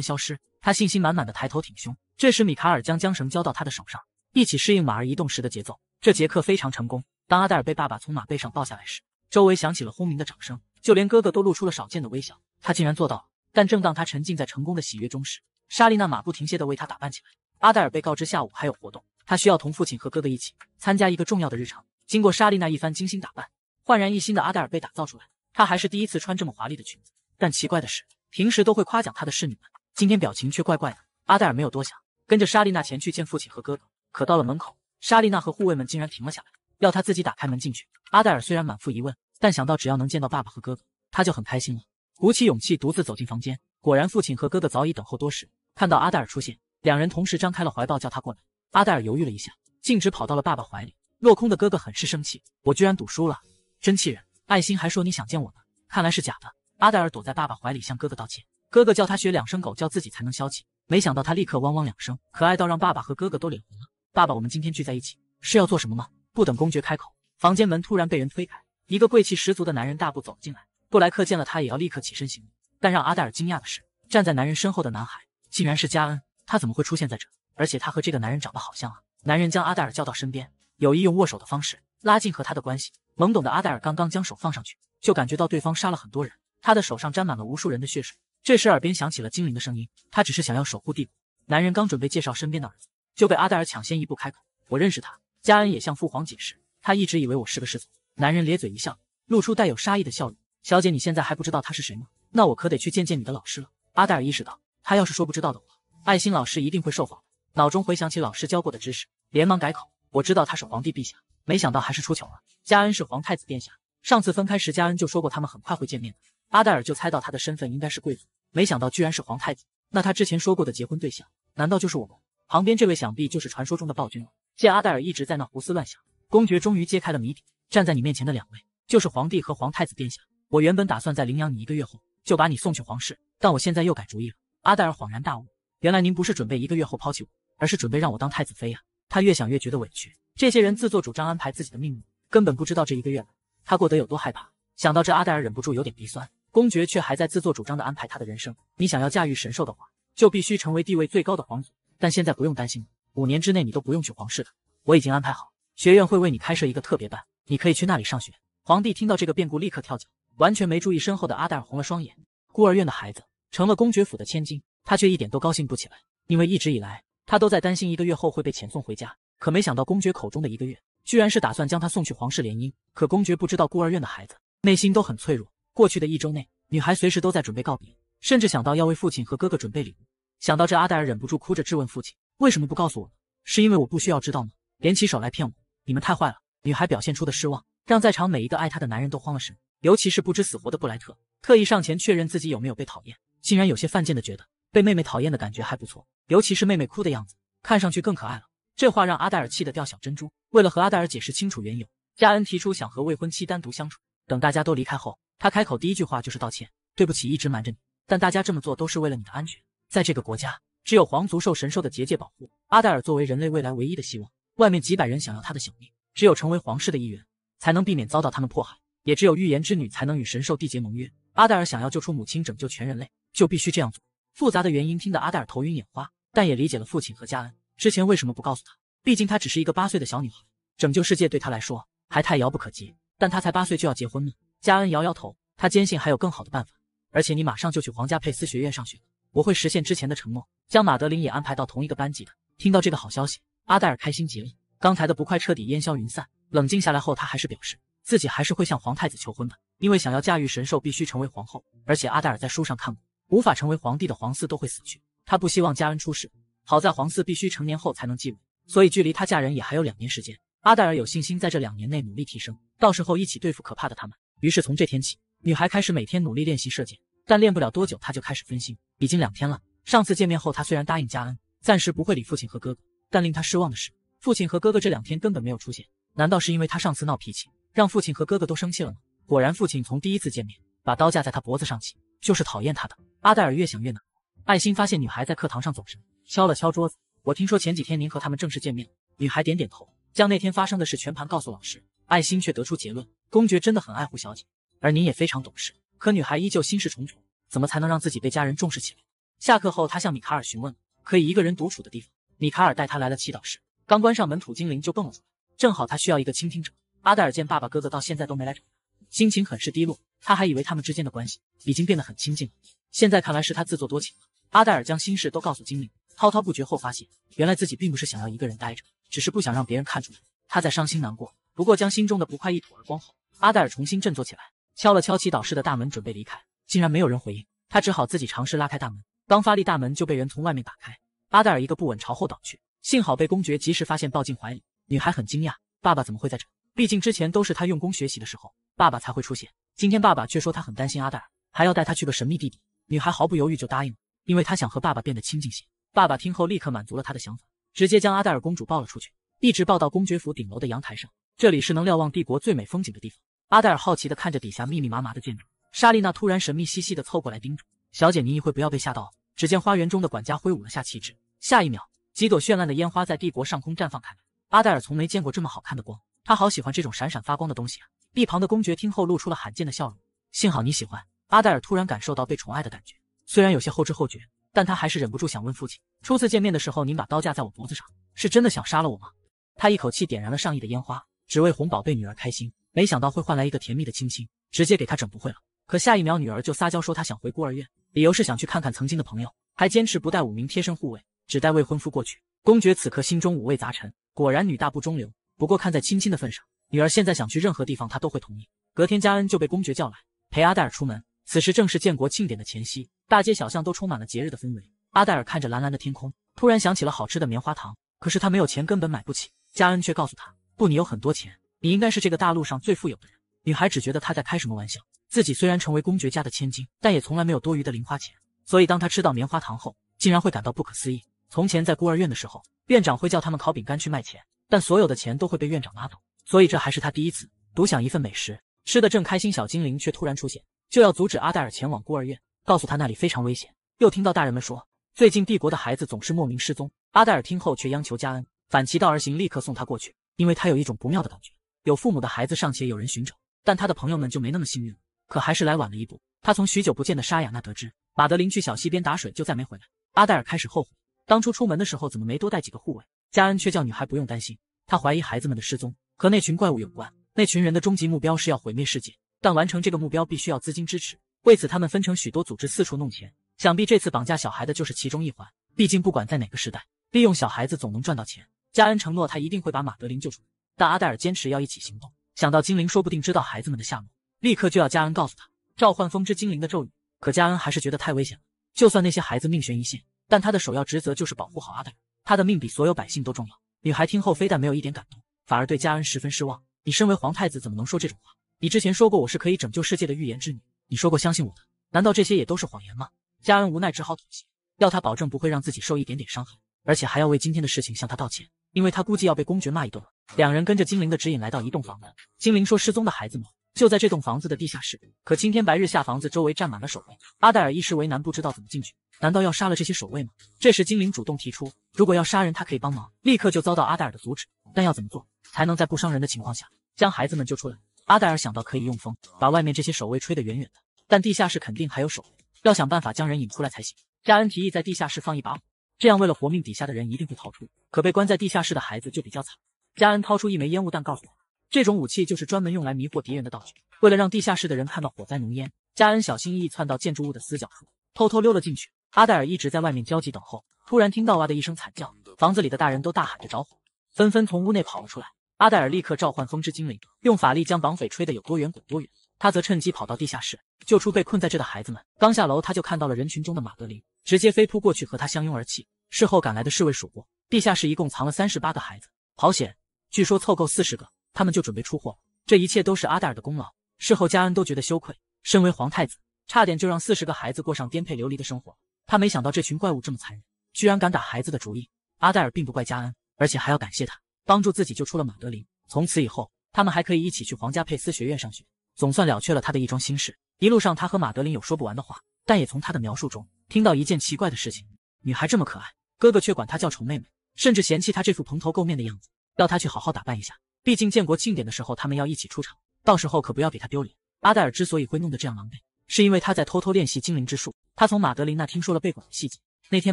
消失，他信心满满的抬头挺胸。这时，米卡尔将缰绳交到他的手上，一起适应马儿移动时的节奏。这杰克非常成功。当阿黛尔被爸爸从马背上抱下来时，周围响起了轰鸣的掌声，就连哥哥都露出了少见的微笑。他竟然做到了！但正当他沉浸在成功的喜悦中时，莎莉娜马不停歇的为他打扮起来。阿黛尔被告知下午还有活动，他需要同父亲和哥哥一起参加一个重要的日程。经过莎莉娜一番精心打扮，焕然一新的阿黛尔被打造出来。她还是第一次穿这么华丽的裙子，但奇怪的是，平时都会夸奖她的侍女们，今天表情却怪怪的。阿黛尔没有多想，跟着莎莉娜前去见父亲和哥哥。可到了门口，莎莉娜和护卫们竟然停了下来，要她自己打开门进去。阿黛尔虽然满腹疑问，但想到只要能见到爸爸和哥哥，他就很开心了。鼓起勇气，独自走进房间。果然，父亲和哥哥早已等候多时。看到阿黛尔出现，两人同时张开了怀抱，叫他过来。阿黛尔犹豫了一下，径直跑到了爸爸怀里。落空的哥哥很是生气：“我居然赌输了，真气人！”爱心还说：“你想见我呢，看来是假的。”阿黛尔躲在爸爸怀里向哥哥道歉。哥哥叫他学两声狗叫自己才能消气。没想到他立刻汪汪两声，可爱到让爸爸和哥哥都脸红了。爸爸，我们今天聚在一起是要做什么吗？不等公爵开口，房间门突然被人推开，一个贵气十足的男人大步走了进来。布莱克见了他也要立刻起身行礼，但让阿黛尔惊讶的是，站在男人身后的男孩竟然是加恩，他怎么会出现在这？而且他和这个男人长得好像啊！男人将阿黛尔叫到身边，有意用握手的方式拉近和他的关系。懵懂的阿黛尔刚刚将手放上去，就感觉到对方杀了很多人，他的手上沾满了无数人的血水。这时耳边响起了精灵的声音：“他只是想要守护帝国。”男人刚准备介绍身边的儿子，就被阿黛尔抢先一步开口：“我认识他。”加恩也向父皇解释：“他一直以为我是个侍从。”男人咧嘴一笑，露出带有杀意的笑容。小姐，你现在还不知道他是谁吗？那我可得去见见你的老师了。阿黛尔意识到，他要是说不知道的话，爱心老师一定会受访。脑中回想起老师教过的知识，连忙改口：“我知道他是皇帝陛下。”没想到还是出糗了。嘉恩是皇太子殿下。上次分开时，嘉恩就说过他们很快会见面的。阿黛尔就猜到他的身份应该是贵族，没想到居然是皇太子。那他之前说过的结婚对象，难道就是我们旁边这位？想必就是传说中的暴君了。见阿黛尔一直在那胡思乱想，公爵终于揭开了谜底：站在你面前的两位，就是皇帝和皇太子殿下。我原本打算在领养你一个月后就把你送去皇室，但我现在又改主意了。阿黛尔恍然大悟，原来您不是准备一个月后抛弃我，而是准备让我当太子妃呀！他越想越觉得委屈，这些人自作主张安排自己的命运，根本不知道这一个月他过得有多害怕。想到这，阿黛尔忍不住有点鼻酸。公爵却还在自作主张地安排他的人生。你想要驾驭神兽的话，就必须成为地位最高的皇子。但现在不用担心，五年之内你都不用去皇室的。我已经安排好，学院会为你开设一个特别班，你可以去那里上学。皇帝听到这个变故，立刻跳脚。完全没注意身后的阿黛尔红了双眼。孤儿院的孩子成了公爵府的千金，她却一点都高兴不起来，因为一直以来，她都在担心一个月后会被遣送回家。可没想到，公爵口中的一个月，居然是打算将她送去皇室联姻。可公爵不知道，孤儿院的孩子内心都很脆弱。过去的一周内，女孩随时都在准备告别，甚至想到要为父亲和哥哥准备礼物。想到这，阿黛尔忍不住哭着质问父亲：“为什么不告诉我？是因为我不需要知道吗？连起手来骗我！你们太坏了！”女孩表现出的失望，让在场每一个爱她的男人都慌了神。尤其是不知死活的布莱特，特意上前确认自己有没有被讨厌，竟然有些犯贱的觉得被妹妹讨厌的感觉还不错，尤其是妹妹哭的样子，看上去更可爱了。这话让阿黛尔气得掉小珍珠。为了和阿黛尔解释清楚缘由，加恩提出想和未婚妻单独相处。等大家都离开后，他开口第一句话就是道歉：“对不起，一直瞒着你。但大家这么做都是为了你的安全。在这个国家，只有皇族受神兽的结界保护。阿黛尔作为人类未来唯一的希望，外面几百人想要他的小命，只有成为皇室的一员，才能避免遭到他们迫害。”也只有预言之女才能与神兽缔结盟约。阿黛尔想要救出母亲，拯救全人类，就必须这样做。复杂的原因听得阿黛尔头晕眼花，但也理解了父亲和加恩之前为什么不告诉他。毕竟他只是一个八岁的小女孩，拯救世界对他来说还太遥不可及。但他才八岁就要结婚呢。加恩摇摇头，他坚信还有更好的办法。而且你马上就去皇家佩斯学院上学，我会实现之前的承诺，将马德琳也安排到同一个班级的。听到这个好消息，阿黛尔开心极了，刚才的不快彻底烟消云散。冷静下来后，他还是表示。自己还是会向皇太子求婚的，因为想要驾驭神兽必须成为皇后。而且阿黛尔在书上看过，无法成为皇帝的皇嗣都会死去。她不希望家恩出事。好在皇嗣必须成年后才能继位，所以距离她嫁人也还有两年时间。阿黛尔有信心在这两年内努力提升，到时候一起对付可怕的他们。于是从这天起，女孩开始每天努力练习射箭，但练不了多久，她就开始分心。已经两天了，上次见面后，她虽然答应加恩暂时不会理父亲和哥哥，但令她失望的是，父亲和哥哥这两天根本没有出现。难道是因为她上次闹脾气？让父亲和哥哥都生气了吗？果然，父亲从第一次见面把刀架在他脖子上起，就是讨厌他的。阿黛尔越想越恼。艾心发现女孩在课堂上走神，敲了敲桌子。我听说前几天您和他们正式见面。女孩点点头，将那天发生的事全盘告诉老师。艾心却得出结论：公爵真的很爱护小姐，而您也非常懂事。可女孩依旧心事重重，怎么才能让自己被家人重视起来？下课后，她向米卡尔询问可以一个人独处的地方。米卡尔带她来了祈祷室，刚关上门，土精灵就蹦了出来。正好他需要一个倾听者。阿黛尔见爸爸哥哥到现在都没来找他，心情很是低落。他还以为他们之间的关系已经变得很亲近了，现在看来是他自作多情了。阿黛尔将心事都告诉精灵，滔滔不绝后发现，原来自己并不是想要一个人待着，只是不想让别人看出来他在伤心难过。不过将心中的不快一吐而光后，阿黛尔重新振作起来，敲了敲祈祷室的大门，准备离开，竟然没有人回应。他只好自己尝试拉开大门，刚发力，大门就被人从外面打开。阿黛尔一个不稳朝后倒去，幸好被公爵及时发现，抱进怀里。女孩很惊讶，爸爸怎么会在这？毕竟之前都是他用功学习的时候，爸爸才会出现。今天爸爸却说他很担心阿黛尔，还要带她去个神秘地点。女孩毫不犹豫就答应了，因为她想和爸爸变得亲近些。爸爸听后立刻满足了他的想法，直接将阿黛尔公主抱了出去，一直抱到公爵府顶楼的阳台上。这里是能瞭望帝国最美风景的地方。阿黛尔好奇地看着底下密密麻麻的建筑。莎莉娜突然神秘兮兮地凑过来叮嘱：“小姐，您一会不要被吓到。”只见花园中的管家挥舞了下旗帜，下一秒，几朵绚烂的烟花在帝国上空绽放开来。阿黛尔从没见过这么好看的光。他好喜欢这种闪闪发光的东西啊！一旁的公爵听后露出了罕见的笑容。幸好你喜欢阿黛尔，突然感受到被宠爱的感觉，虽然有些后知后觉，但他还是忍不住想问父亲：初次见面的时候，您把刀架在我脖子上，是真的想杀了我吗？他一口气点燃了上亿的烟花，只为哄宝贝女儿开心。没想到会换来一个甜蜜的亲亲，直接给他整不会了。可下一秒，女儿就撒娇说她想回孤儿院，理由是想去看看曾经的朋友，还坚持不带五名贴身护卫，只带未婚夫过去。公爵此刻心中五味杂陈，果然女大不中留。不过看在亲亲的份上，女儿现在想去任何地方，她都会同意。隔天，嘉恩就被公爵叫来陪阿黛尔出门。此时正是建国庆典的前夕，大街小巷都充满了节日的氛围。阿黛尔看着蓝蓝的天空，突然想起了好吃的棉花糖，可是她没有钱，根本买不起。嘉恩却告诉她：“不，你有很多钱，你应该是这个大陆上最富有的人。”女孩只觉得他在开什么玩笑。自己虽然成为公爵家的千金，但也从来没有多余的零花钱，所以当她吃到棉花糖后，竟然会感到不可思议。从前在孤儿院的时候，院长会叫他们烤饼干去卖钱。但所有的钱都会被院长拿走，所以这还是他第一次独享一份美食，吃的正开心，小精灵却突然出现，就要阻止阿黛尔前往孤儿院，告诉他那里非常危险。又听到大人们说，最近帝国的孩子总是莫名失踪。阿黛尔听后却央求加恩反其道而行，立刻送他过去，因为他有一种不妙的感觉。有父母的孩子尚且有人寻找，但他的朋友们就没那么幸运。可还是来晚了一步，他从许久不见的沙雅那得知，马德琳去小溪边打水就再没回来。阿黛尔开始后悔，当初出门的时候怎么没多带几个护卫。嘉恩却叫女孩不用担心，她怀疑孩子们的失踪和那群怪物有关。那群人的终极目标是要毁灭世界，但完成这个目标必须要资金支持。为此，他们分成许多组织四处弄钱。想必这次绑架小孩的就是其中一环。毕竟，不管在哪个时代，利用小孩子总能赚到钱。嘉恩承诺他一定会把马德琳救出，但阿黛尔坚持要一起行动。想到精灵说不定知道孩子们的下落，立刻就要嘉恩告诉他召唤风之精灵的咒语。可嘉恩还是觉得太危险了。就算那些孩子命悬一线，但他的首要职责就是保护好阿黛尔。他的命比所有百姓都重要。女孩听后，非但没有一点感动，反而对家恩十分失望。你身为皇太子，怎么能说这种话？你之前说过我是可以拯救世界的预言之女，你说过相信我的，难道这些也都是谎言吗？家恩无奈，只好妥协，要他保证不会让自己受一点点伤害，而且还要为今天的事情向他道歉，因为他估计要被公爵骂一顿了。两人跟着精灵的指引来到一栋房门，精灵说：“失踪的孩子们。”就在这栋房子的地下室，可青天白日下，房子周围站满了守卫。阿黛尔一时为难，不知道怎么进去。难道要杀了这些守卫吗？这时，精灵主动提出，如果要杀人，他可以帮忙。立刻就遭到阿黛尔的阻止。但要怎么做才能在不伤人的情况下将孩子们救出来？阿黛尔想到可以用风把外面这些守卫吹得远远的，但地下室肯定还有守卫，要想办法将人引出来才行。加恩提议在地下室放一把火，这样为了活命，底下的人一定会逃出。可被关在地下室的孩子就比较惨。加恩掏出一枚烟雾弹，告诉我。这种武器就是专门用来迷惑敌人的道具。为了让地下室的人看到火灾浓烟，加恩小心翼翼窜到建筑物的死角处，偷偷溜了进去。阿黛尔一直在外面焦急等候，突然听到哇的一声惨叫，房子里的大人都大喊着着火，纷纷从屋内跑了出来。阿黛尔立刻召唤风之精灵，用法力将绑匪吹得有多远滚多远，他则趁机跑到地下室救出被困在这的孩子们。刚下楼，他就看到了人群中的玛德琳，直接飞扑过去和他相拥而泣。事后赶来的侍卫数过，地下室一共藏了三十八个孩子，好险，据说凑够四十个。他们就准备出货，这一切都是阿黛尔的功劳。事后，嘉恩都觉得羞愧，身为皇太子，差点就让四十个孩子过上颠沛流离的生活。他没想到这群怪物这么残忍，居然敢打孩子的主意。阿黛尔并不怪家恩，而且还要感谢他帮助自己救出了马德琳。从此以后，他们还可以一起去皇家佩斯学院上学，总算了却了他的一桩心事。一路上，他和马德琳有说不完的话，但也从他的描述中听到一件奇怪的事情：女孩这么可爱，哥哥却管她叫丑妹妹，甚至嫌弃她这副蓬头垢面的样子，要她去好好打扮一下。毕竟建国庆典的时候，他们要一起出场，到时候可不要给他丢脸。阿黛尔之所以会弄得这样狼狈，是因为他在偷偷练习精灵之术。他从马德琳那听说了被拐的细节。那天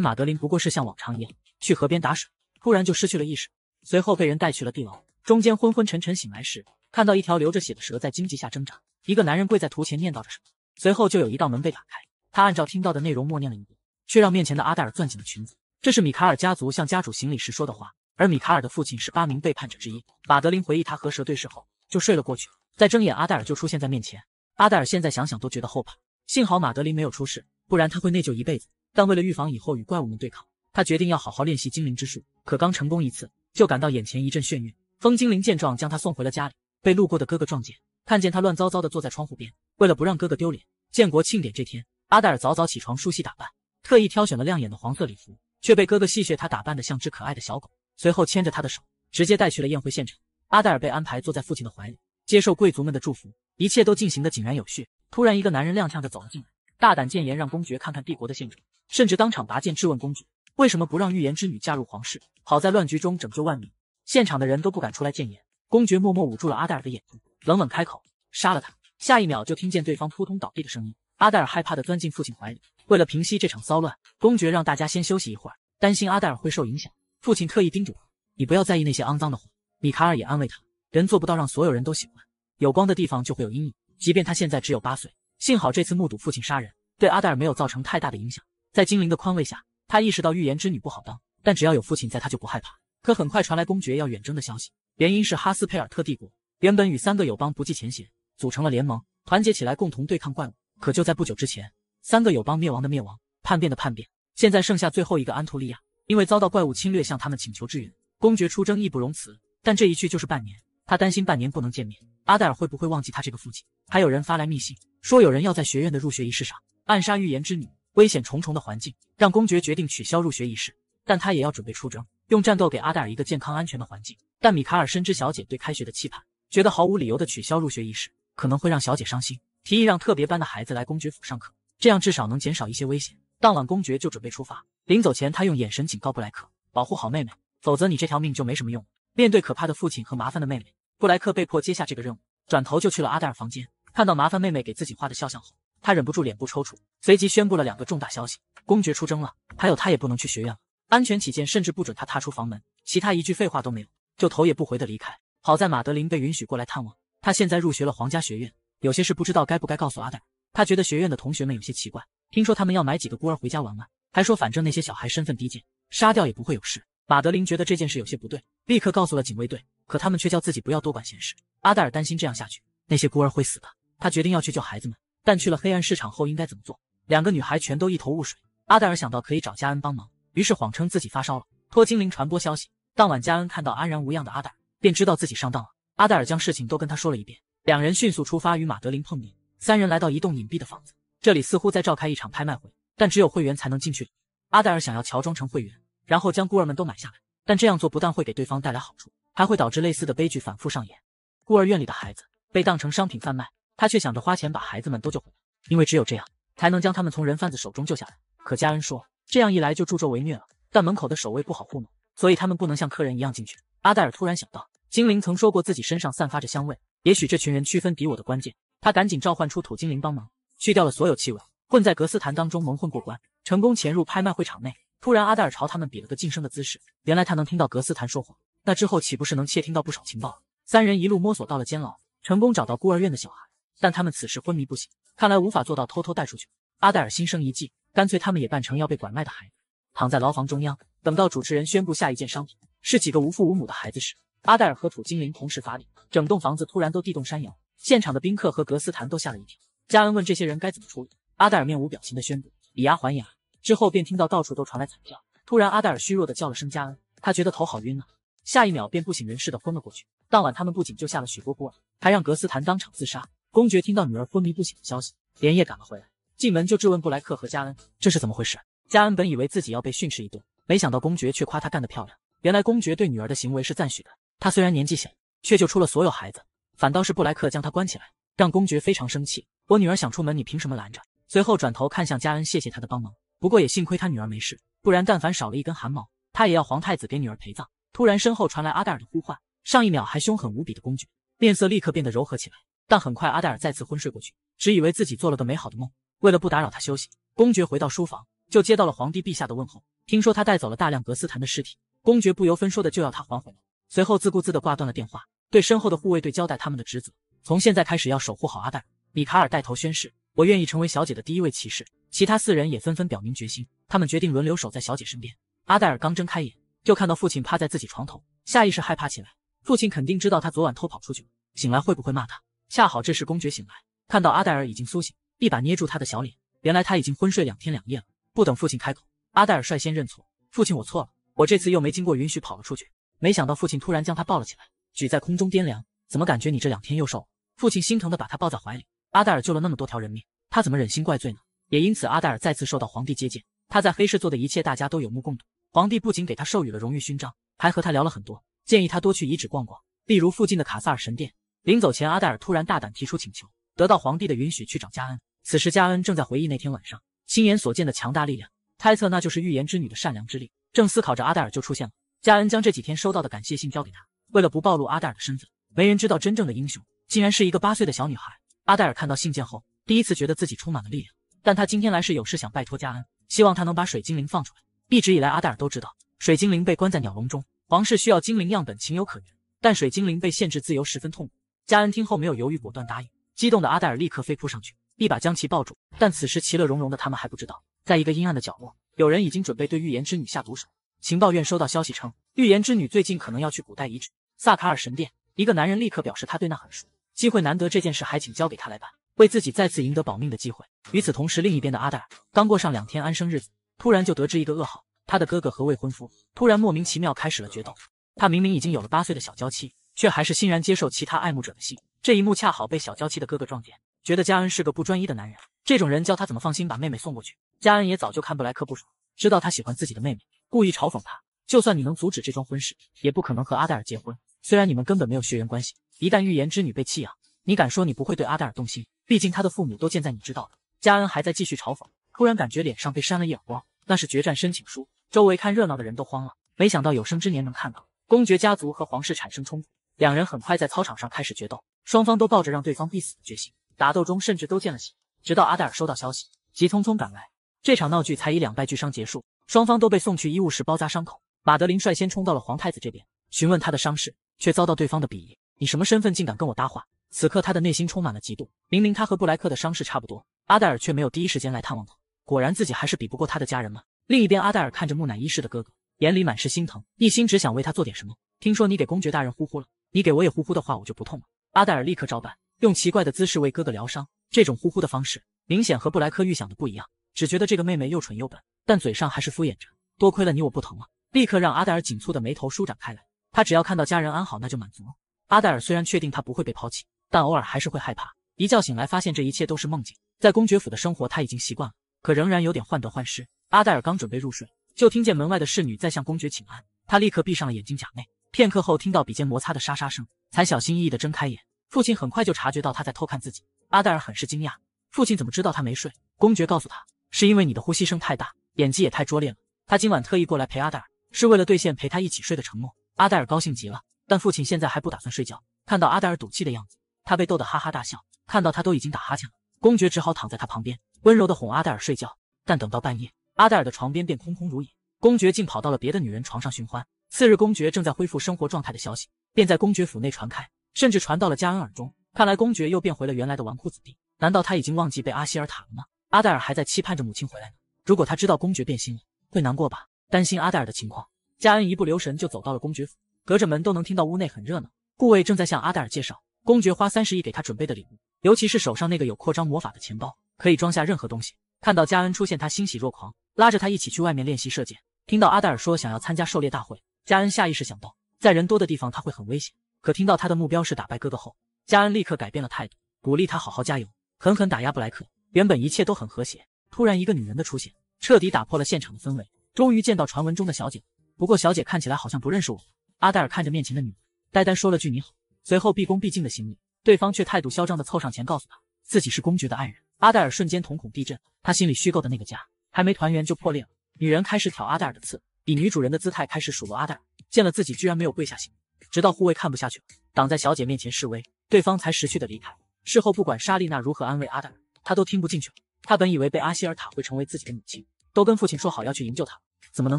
马德琳不过是像往常一样去河边打水，突然就失去了意识，随后被人带去了地牢。中间昏昏沉沉醒来时，看到一条流着血的蛇在荆棘下挣扎，一个男人跪在图前念叨着什么，随后就有一道门被打开。他按照听到的内容默念了一遍，却让面前的阿黛尔攥紧了裙子。这是米卡尔家族向家主行礼时说的话。而米卡尔的父亲是八名背叛者之一。马德琳回忆，他和蛇对视后就睡了过去。再睁眼，阿黛尔就出现在面前。阿黛尔现在想想都觉得后怕，幸好马德琳没有出事，不然他会内疚一辈子。但为了预防以后与怪物们对抗，他决定要好好练习精灵之术。可刚成功一次，就感到眼前一阵眩晕。风精灵见状，将他送回了家里。被路过的哥哥撞见，看见他乱糟糟的坐在窗户边。为了不让哥哥丢脸，建国庆典这天，阿黛尔早早起床梳洗打扮，特意挑选了亮眼的黄色礼服，却被哥哥戏谑他打扮的像只可爱的小狗。随后牵着他的手，直接带去了宴会现场。阿黛尔被安排坐在父亲的怀里，接受贵族们的祝福。一切都进行的井然有序。突然，一个男人踉跄着走了进来，大胆谏言，让公爵看看帝国的现状，甚至当场拔剑质问公爵为什么不让预言之女嫁入皇室。好在乱局中拯救万民，现场的人都不敢出来谏言。公爵默默捂住了阿黛尔的眼睛，冷冷开口：“杀了他。”下一秒就听见对方扑通倒地的声音。阿黛尔害怕的钻进父亲怀里。为了平息这场骚乱，公爵让大家先休息一会儿，担心阿黛尔会受影响。父亲特意叮嘱我，你不要在意那些肮脏的话。米卡尔也安慰他，人做不到让所有人都喜欢，有光的地方就会有阴影。即便他现在只有八岁，幸好这次目睹父亲杀人，对阿黛尔没有造成太大的影响。在精灵的宽慰下，他意识到预言之女不好当，但只要有父亲在，他就不害怕。可很快传来公爵要远征的消息，原因是哈斯佩尔特帝国原本与三个友邦不计前嫌，组成了联盟，团结起来共同对抗怪物。可就在不久之前，三个友邦灭亡的灭亡，叛变的叛变，现在剩下最后一个安图利亚。因为遭到怪物侵略，向他们请求支援。公爵出征义不容辞，但这一去就是半年。他担心半年不能见面，阿黛尔会不会忘记他这个父亲？还有人发来密信，说有人要在学院的入学仪式上暗杀预言之女，危险重重的环境让公爵决定取消入学仪式。但他也要准备出征，用战斗给阿黛尔一个健康安全的环境。但米卡尔深知小姐对开学的期盼，觉得毫无理由的取消入学仪式可能会让小姐伤心，提议让特别班的孩子来公爵府上课，这样至少能减少一些危险。当晚，公爵就准备出发。临走前，他用眼神警告布莱克：“保护好妹妹，否则你这条命就没什么用了。”面对可怕的父亲和麻烦的妹妹，布莱克被迫接下这个任务，转头就去了阿黛尔房间。看到麻烦妹妹给自己画的肖像后，他忍不住脸部抽搐，随即宣布了两个重大消息：公爵出征了，还有他也不能去学院了。安全起见，甚至不准他踏出房门。其他一句废话都没有，就头也不回的离开。好在马德琳被允许过来探望他，现在入学了皇家学院。有些事不知道该不该告诉阿黛尔，他觉得学院的同学们有些奇怪，听说他们要买几个孤儿回家玩玩。还说，反正那些小孩身份低贱，杀掉也不会有事。马德琳觉得这件事有些不对，立刻告诉了警卫队，可他们却叫自己不要多管闲事。阿黛尔担心这样下去，那些孤儿会死的，他决定要去救孩子们。但去了黑暗市场后应该怎么做？两个女孩全都一头雾水。阿黛尔想到可以找加恩帮忙，于是谎称自己发烧了，托精灵传播消息。当晚，加恩看到安然无恙的阿黛尔，便知道自己上当了。阿黛尔将事情都跟他说了一遍，两人迅速出发与马德琳碰面。三人来到一栋隐蔽的房子，这里似乎在召开一场拍卖会。但只有会员才能进去。阿黛尔想要乔装成会员，然后将孤儿们都买下来。但这样做不但会给对方带来好处，还会导致类似的悲剧反复上演。孤儿院里的孩子被当成商品贩卖，他却想着花钱把孩子们都救回来，因为只有这样才能将他们从人贩子手中救下来。可嘉恩说，这样一来就助纣为虐了。但门口的守卫不好糊弄，所以他们不能像客人一样进去。阿黛尔突然想到，精灵曾说过自己身上散发着香味，也许这群人区分敌我的关键。他赶紧召唤出土精灵帮忙，去掉了所有气味。混在格斯坛当中蒙混过关，成功潜入拍卖会场内。突然，阿黛尔朝他们比了个晋升的姿势。原来他能听到格斯坛说谎，那之后岂不是能窃听到不少情报？三人一路摸索到了监牢，成功找到孤儿院的小孩，但他们此时昏迷不醒，看来无法做到偷偷带出去。阿黛尔心生一计，干脆他们也扮成要被拐卖的孩子，躺在牢房中央，等到主持人宣布下一件商品是几个无父无母的孩子时，阿黛尔和土精灵同时发力，整栋房子突然都地动山摇，现场的宾客和格斯坦都吓了一跳。加恩问这些人该怎么处理。阿黛尔面无表情地宣布：“以牙还牙。”之后便听到到处都传来惨叫。突然，阿黛尔虚弱地叫了声“加恩”，他觉得头好晕啊！下一秒便不省人事地昏了过去。当晚，他们不仅救下了许多孤儿，还让格斯坦当场自杀。公爵听到女儿昏迷不醒的消息，连夜赶了回来，进门就质问布莱克和加恩：“这是怎么回事？”加恩本以为自己要被训斥一顿，没想到公爵却夸他干得漂亮。原来公爵对女儿的行为是赞许的。他虽然年纪小，却救出了所有孩子。反倒是布莱克将他关起来，让公爵非常生气。我女儿想出门，你凭什么拦着？随后转头看向嘉恩，谢谢他的帮忙。不过也幸亏他女儿没事，不然但凡少了一根汗毛，他也要皇太子给女儿陪葬。突然，身后传来阿黛尔的呼唤。上一秒还凶狠无比的公爵，面色立刻变得柔和起来。但很快，阿黛尔再次昏睡过去，只以为自己做了个美好的梦。为了不打扰他休息，公爵回到书房，就接到了皇帝陛下的问候。听说他带走了大量格斯坦的尸体，公爵不由分说的就要他还回来。随后自顾自的挂断了电话，对身后的护卫队交代他们的职责：从现在开始要守护好阿黛尔。米卡尔带头宣誓。我愿意成为小姐的第一位骑士。其他四人也纷纷表明决心。他们决定轮流守在小姐身边。阿黛尔刚睁开眼，就看到父亲趴在自己床头，下意识害怕起来。父亲肯定知道他昨晚偷跑出去，了，醒来会不会骂他？恰好这时公爵醒来，看到阿黛尔已经苏醒，一把捏住他的小脸。原来他已经昏睡两天两夜了。不等父亲开口，阿黛尔率先认错：“父亲，我错了，我这次又没经过允许跑了出去。”没想到父亲突然将他抱了起来，举在空中掂量：“怎么感觉你这两天又瘦了？”父亲心疼的把他抱在怀里。阿黛尔救了那么多条人命，他怎么忍心怪罪呢？也因此，阿黛尔再次受到皇帝接见。他在黑市做的一切，大家都有目共睹。皇帝不仅给他授予了荣誉勋章，还和他聊了很多，建议他多去遗址逛逛，例如附近的卡萨尔神殿。临走前，阿黛尔突然大胆提出请求，得到皇帝的允许去找加恩。此时，加恩正在回忆那天晚上亲眼所见的强大力量，猜测那就是预言之女的善良之力。正思考着，阿黛尔就出现了。加恩将这几天收到的感谢信交给他，为了不暴露阿黛尔的身份，没人知道真正的英雄竟然是一个八岁的小女孩。阿黛尔看到信件后，第一次觉得自己充满了力量。但他今天来是有事想拜托加恩，希望他能把水精灵放出来。一直以来，阿黛尔都知道水精灵被关在鸟笼中，皇室需要精灵样本情有可原，但水精灵被限制自由十分痛苦。加恩听后没有犹豫，果断答应。激动的阿黛尔立刻飞扑上去，一把将其抱住。但此时其乐融融的他们还不知道，在一个阴暗的角落，有人已经准备对预言之女下毒手。情报院收到消息称，预言之女最近可能要去古代遗址萨卡尔神殿。一个男人立刻表示他对那很熟。机会难得，这件事还请交给他来办，为自己再次赢得保命的机会。与此同时，另一边的阿黛尔刚过上两天安生日子，突然就得知一个噩耗：他的哥哥和未婚夫突然莫名其妙开始了决斗。他明明已经有了八岁的小娇妻，却还是欣然接受其他爱慕者的信。这一幕恰好被小娇妻的哥哥撞见，觉得加恩是个不专一的男人，这种人叫他怎么放心把妹妹送过去？加恩也早就看布莱克不爽，知道他喜欢自己的妹妹，故意嘲讽他：就算你能阻止这桩婚事，也不可能和阿黛尔结婚，虽然你们根本没有血缘关系。一旦预言之女被弃养，你敢说你不会对阿黛尔动心？毕竟她的父母都健在，你知道的。加恩还在继续嘲讽，突然感觉脸上被扇了一耳光。那是决战申请书。周围看热闹的人都慌了。没想到有生之年能看到公爵家族和皇室产生冲突。两人很快在操场上开始决斗，双方都抱着让对方必死的决心。打斗中甚至都见了血。直到阿黛尔收到消息，急匆匆赶来，这场闹剧才以两败俱伤结束。双方都被送去医务室包扎伤口。马德琳率先冲到了皇太子这边，询问他的伤势，却遭到对方的鄙夷。你什么身份，竟敢跟我搭话？此刻他的内心充满了嫉妒。明明他和布莱克的伤势差不多，阿黛尔却没有第一时间来探望他。果然，自己还是比不过他的家人吗？另一边，阿黛尔看着木乃伊似的哥哥，眼里满是心疼，一心只想为他做点什么。听说你给公爵大人呼呼了，你给我也呼呼的话，我就不痛了。阿黛尔立刻照办，用奇怪的姿势为哥哥疗伤。这种呼呼的方式，明显和布莱克预想的不一样。只觉得这个妹妹又蠢又笨，但嘴上还是敷衍着。多亏了你，我不疼了。立刻让阿黛尔紧蹙的眉头舒展开来。他只要看到家人安好，那就满足了。阿黛尔虽然确定他不会被抛弃，但偶尔还是会害怕。一觉醒来，发现这一切都是梦境。在公爵府的生活，他已经习惯了，可仍然有点患得患失。阿黛尔刚准备入睡，就听见门外的侍女在向公爵请安。他立刻闭上了眼睛假寐。片刻后，听到笔尖摩擦的沙沙声，才小心翼翼地睁开眼。父亲很快就察觉到他在偷看自己。阿黛尔很是惊讶，父亲怎么知道他没睡？公爵告诉他，是因为你的呼吸声太大，演技也太拙劣了。他今晚特意过来陪阿黛尔，是为了兑现陪他一起睡的承诺。阿黛尔高兴极了。但父亲现在还不打算睡觉。看到阿黛尔赌气的样子，他被逗得哈哈大笑。看到他都已经打哈欠了，公爵只好躺在他旁边，温柔的哄阿黛尔睡觉。但等到半夜，阿黛尔的床边便空空如也，公爵竟跑到了别的女人床上寻欢。次日，公爵正在恢复生活状态的消息便在公爵府内传开，甚至传到了加恩耳中。看来公爵又变回了原来的纨绔子弟。难道他已经忘记被阿希尔塔了吗？阿黛尔还在期盼着母亲回来呢。如果他知道公爵变心了，会难过吧？担心阿黛尔的情况，加恩一不留神就走到了公爵府。隔着门都能听到屋内很热闹，顾卫正在向阿黛尔介绍公爵花三十亿给他准备的礼物，尤其是手上那个有扩张魔法的钱包，可以装下任何东西。看到加恩出现，他欣喜若狂，拉着他一起去外面练习射箭。听到阿黛尔说想要参加狩猎大会，加恩下意识想到在人多的地方他会很危险。可听到他的目标是打败哥哥后，加恩立刻改变了态度，鼓励他好好加油，狠狠打压布莱克。原本一切都很和谐，突然一个女人的出现彻底打破了现场的氛围。终于见到传闻中的小姐，不过小姐看起来好像不认识我。阿黛尔看着面前的女人，呆呆说了句“你好”，随后毕恭毕敬的行礼，对方却态度嚣张的凑上前，告诉她自己是公爵的爱人。阿黛尔瞬间瞳孔地震，他心里虚构的那个家还没团圆就破裂了。女人开始挑阿黛尔的刺，以女主人的姿态开始数落阿黛尔，见了自己居然没有跪下行礼，直到护卫看不下去了，挡在小姐面前示威，对方才识趣的离开。事后不管莎莉娜如何安慰阿黛尔，她都听不进去了。她本以为被阿希尔塔会成为自己的母亲，都跟父亲说好要去营救她，怎么能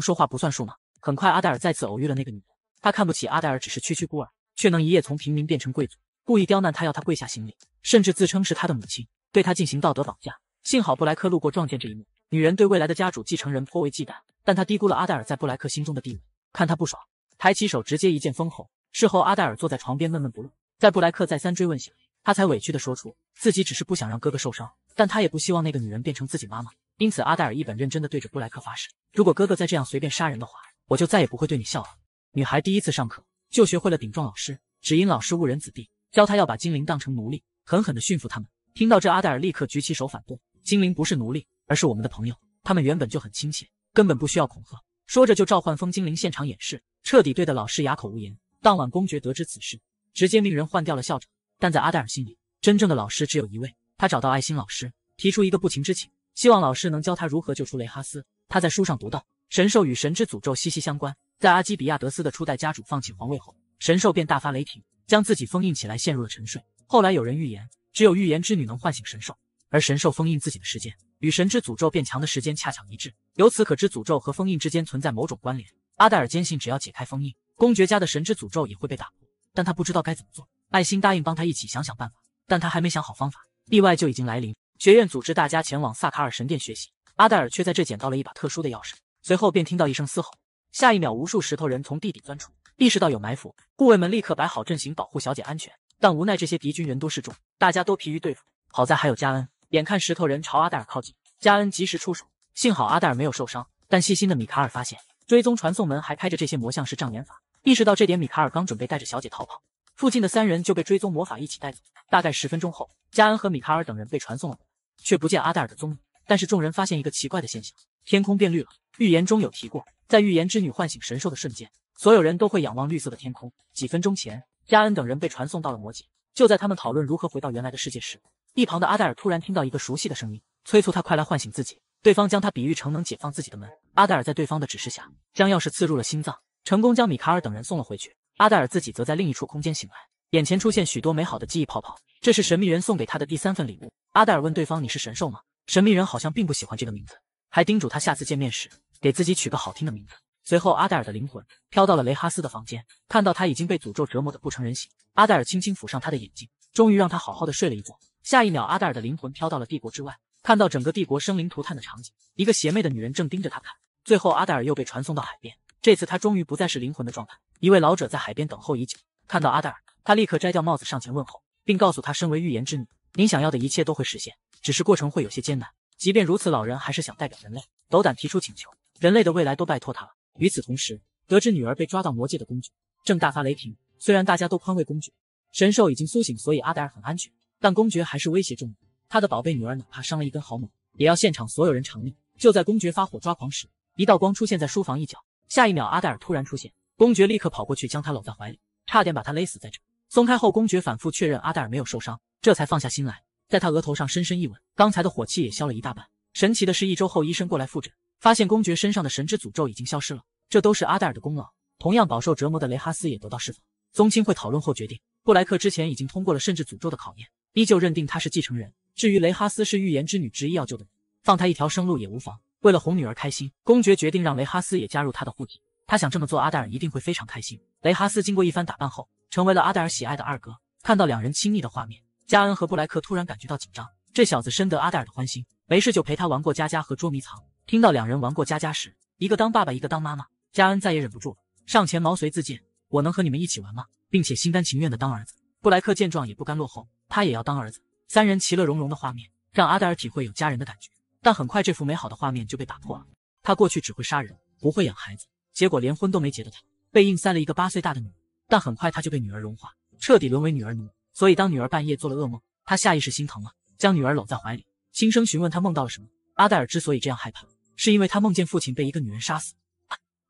说话不算数呢？很快，阿黛尔再次偶遇了那个女人。他看不起阿黛尔，只是区区孤儿，却能一夜从平民变成贵族，故意刁难他，要他跪下行礼，甚至自称是他的母亲，对他进行道德绑架。幸好布莱克路过撞见这一幕，女人对未来的家主继承人颇为忌惮，但他低估了阿黛尔在布莱克心中的地位，看他不爽，抬起手直接一剑封喉。事后，阿黛尔坐在床边闷闷不乐，在布莱克再三追问下，他才委屈的说出自己只是不想让哥哥受伤，但他也不希望那个女人变成自己妈妈，因此阿黛尔一本认真的对着布莱克发誓，如果哥哥再这样随便杀人的话，我就再也不会对你笑了。女孩第一次上课就学会了顶撞老师，只因老师误人子弟，教她要把精灵当成奴隶，狠狠的驯服他们。听到这，阿黛尔立刻举起手反驳：“精灵不是奴隶，而是我们的朋友，他们原本就很亲切，根本不需要恐吓。”说着就召唤风精灵现场演示，彻底怼得老师哑口无言。当晚，公爵得知此事，直接命人换掉了校长。但在阿黛尔心里，真正的老师只有一位。他找到爱心老师，提出一个不情之请，希望老师能教他如何救出雷哈斯。他在书上读到，神兽与神之诅咒息息相关。在阿基比亚德斯的初代家主放弃皇位后，神兽便大发雷霆，将自己封印起来，陷入了沉睡。后来有人预言，只有预言之女能唤醒神兽，而神兽封印自己的时间与神之诅咒变强的时间恰巧一致，由此可知诅咒和封印之间存在某种关联。阿黛尔坚信，只要解开封印，公爵家的神之诅咒也会被打破，但他不知道该怎么做。艾心答应帮他一起想想办法，但他还没想好方法，意外就已经来临。学院组织大家前往萨卡尔神殿学习，阿黛尔却在这捡到了一把特殊的钥匙，随后便听到一声嘶吼。下一秒，无数石头人从地底钻出，意识到有埋伏，护卫们立刻摆好阵型保护小姐安全。但无奈这些敌军人多势众，大家都疲于对付。好在还有加恩，眼看石头人朝阿黛尔靠近，加恩及时出手。幸好阿黛尔没有受伤，但细心的米卡尔发现追踪传送门还开着，这些魔像是障眼法。意识到这点，米卡尔刚准备带着小姐逃跑，附近的三人就被追踪魔法一起带走。大概十分钟后，加恩和米卡尔等人被传送了，却不见阿黛尔的踪影。但是众人发现一个奇怪的现象，天空变绿了。预言中有提过，在预言之女唤醒神兽的瞬间，所有人都会仰望绿色的天空。几分钟前，加恩等人被传送到了魔界。就在他们讨论如何回到原来的世界时，一旁的阿黛尔突然听到一个熟悉的声音，催促他快来唤醒自己。对方将他比喻成能解放自己的门。阿黛尔在对方的指示下，将钥匙刺入了心脏，成功将米卡尔等人送了回去。阿黛尔自己则在另一处空间醒来，眼前出现许多美好的记忆泡泡。这是神秘人送给他的第三份礼物。阿黛尔问对方：“你是神兽吗？”神秘人好像并不喜欢这个名字，还叮嘱他下次见面时给自己取个好听的名字。随后，阿黛尔的灵魂飘到了雷哈斯的房间，看到他已经被诅咒折磨得不成人形，阿黛尔轻轻抚上他的眼睛，终于让他好好的睡了一觉。下一秒，阿黛尔的灵魂飘到了帝国之外，看到整个帝国生灵涂炭的场景，一个邪魅的女人正盯着他看。最后，阿黛尔又被传送到海边，这次他终于不再是灵魂的状态。一位老者在海边等候已久，看到阿黛尔，他立刻摘掉帽子上前问候，并告诉他：“身为预言之女，您想要的一切都会实现。”只是过程会有些艰难，即便如此，老人还是想代表人类斗胆提出请求，人类的未来都拜托他了。与此同时，得知女儿被抓到魔界的公爵正大发雷霆。虽然大家都宽慰公爵，神兽已经苏醒，所以阿黛尔很安全，但公爵还是威胁众人，他的宝贝女儿哪怕伤了一根毫毛，也要现场所有人偿命。就在公爵发火抓狂时，一道光出现在书房一角，下一秒阿黛尔突然出现，公爵立刻跑过去将她搂在怀里，差点把她勒死在这。松开后，公爵反复确认阿黛尔没有受伤，这才放下心来。在他额头上深深一吻，刚才的火气也消了一大半。神奇的是，一周后医生过来复诊，发现公爵身上的神之诅咒已经消失了。这都是阿黛尔的功劳。同样饱受折磨的雷哈斯也得到释放。宗亲会讨论后决定，布莱克之前已经通过了甚至诅咒的考验，依旧认定他是继承人。至于雷哈斯是预言之女执意要救的，人，放他一条生路也无妨。为了哄女儿开心，公爵决定让雷哈斯也加入他的户籍。他想这么做，阿黛尔一定会非常开心。雷哈斯经过一番打扮后，成为了阿黛尔喜爱的二哥。看到两人亲密的画面。加恩和布莱克突然感觉到紧张，这小子深得阿黛尔的欢心，没事就陪他玩过家家和捉迷藏。听到两人玩过家家时，一个当爸爸，一个当妈妈，加恩再也忍不住了，上前毛遂自荐：“我能和你们一起玩吗？”并且心甘情愿的当儿子。布莱克见状也不甘落后，他也要当儿子。三人其乐融融的画面让阿黛尔体会有家人的感觉，但很快这幅美好的画面就被打破了。他过去只会杀人，不会养孩子，结果连婚都没结的他被硬塞了一个八岁大的女儿，但很快他就被女儿融化，彻底沦为女儿奴。所以，当女儿半夜做了噩梦，他下意识心疼了，将女儿搂在怀里，轻声询问她梦到了什么。阿黛尔之所以这样害怕，是因为她梦见父亲被一个女人杀死，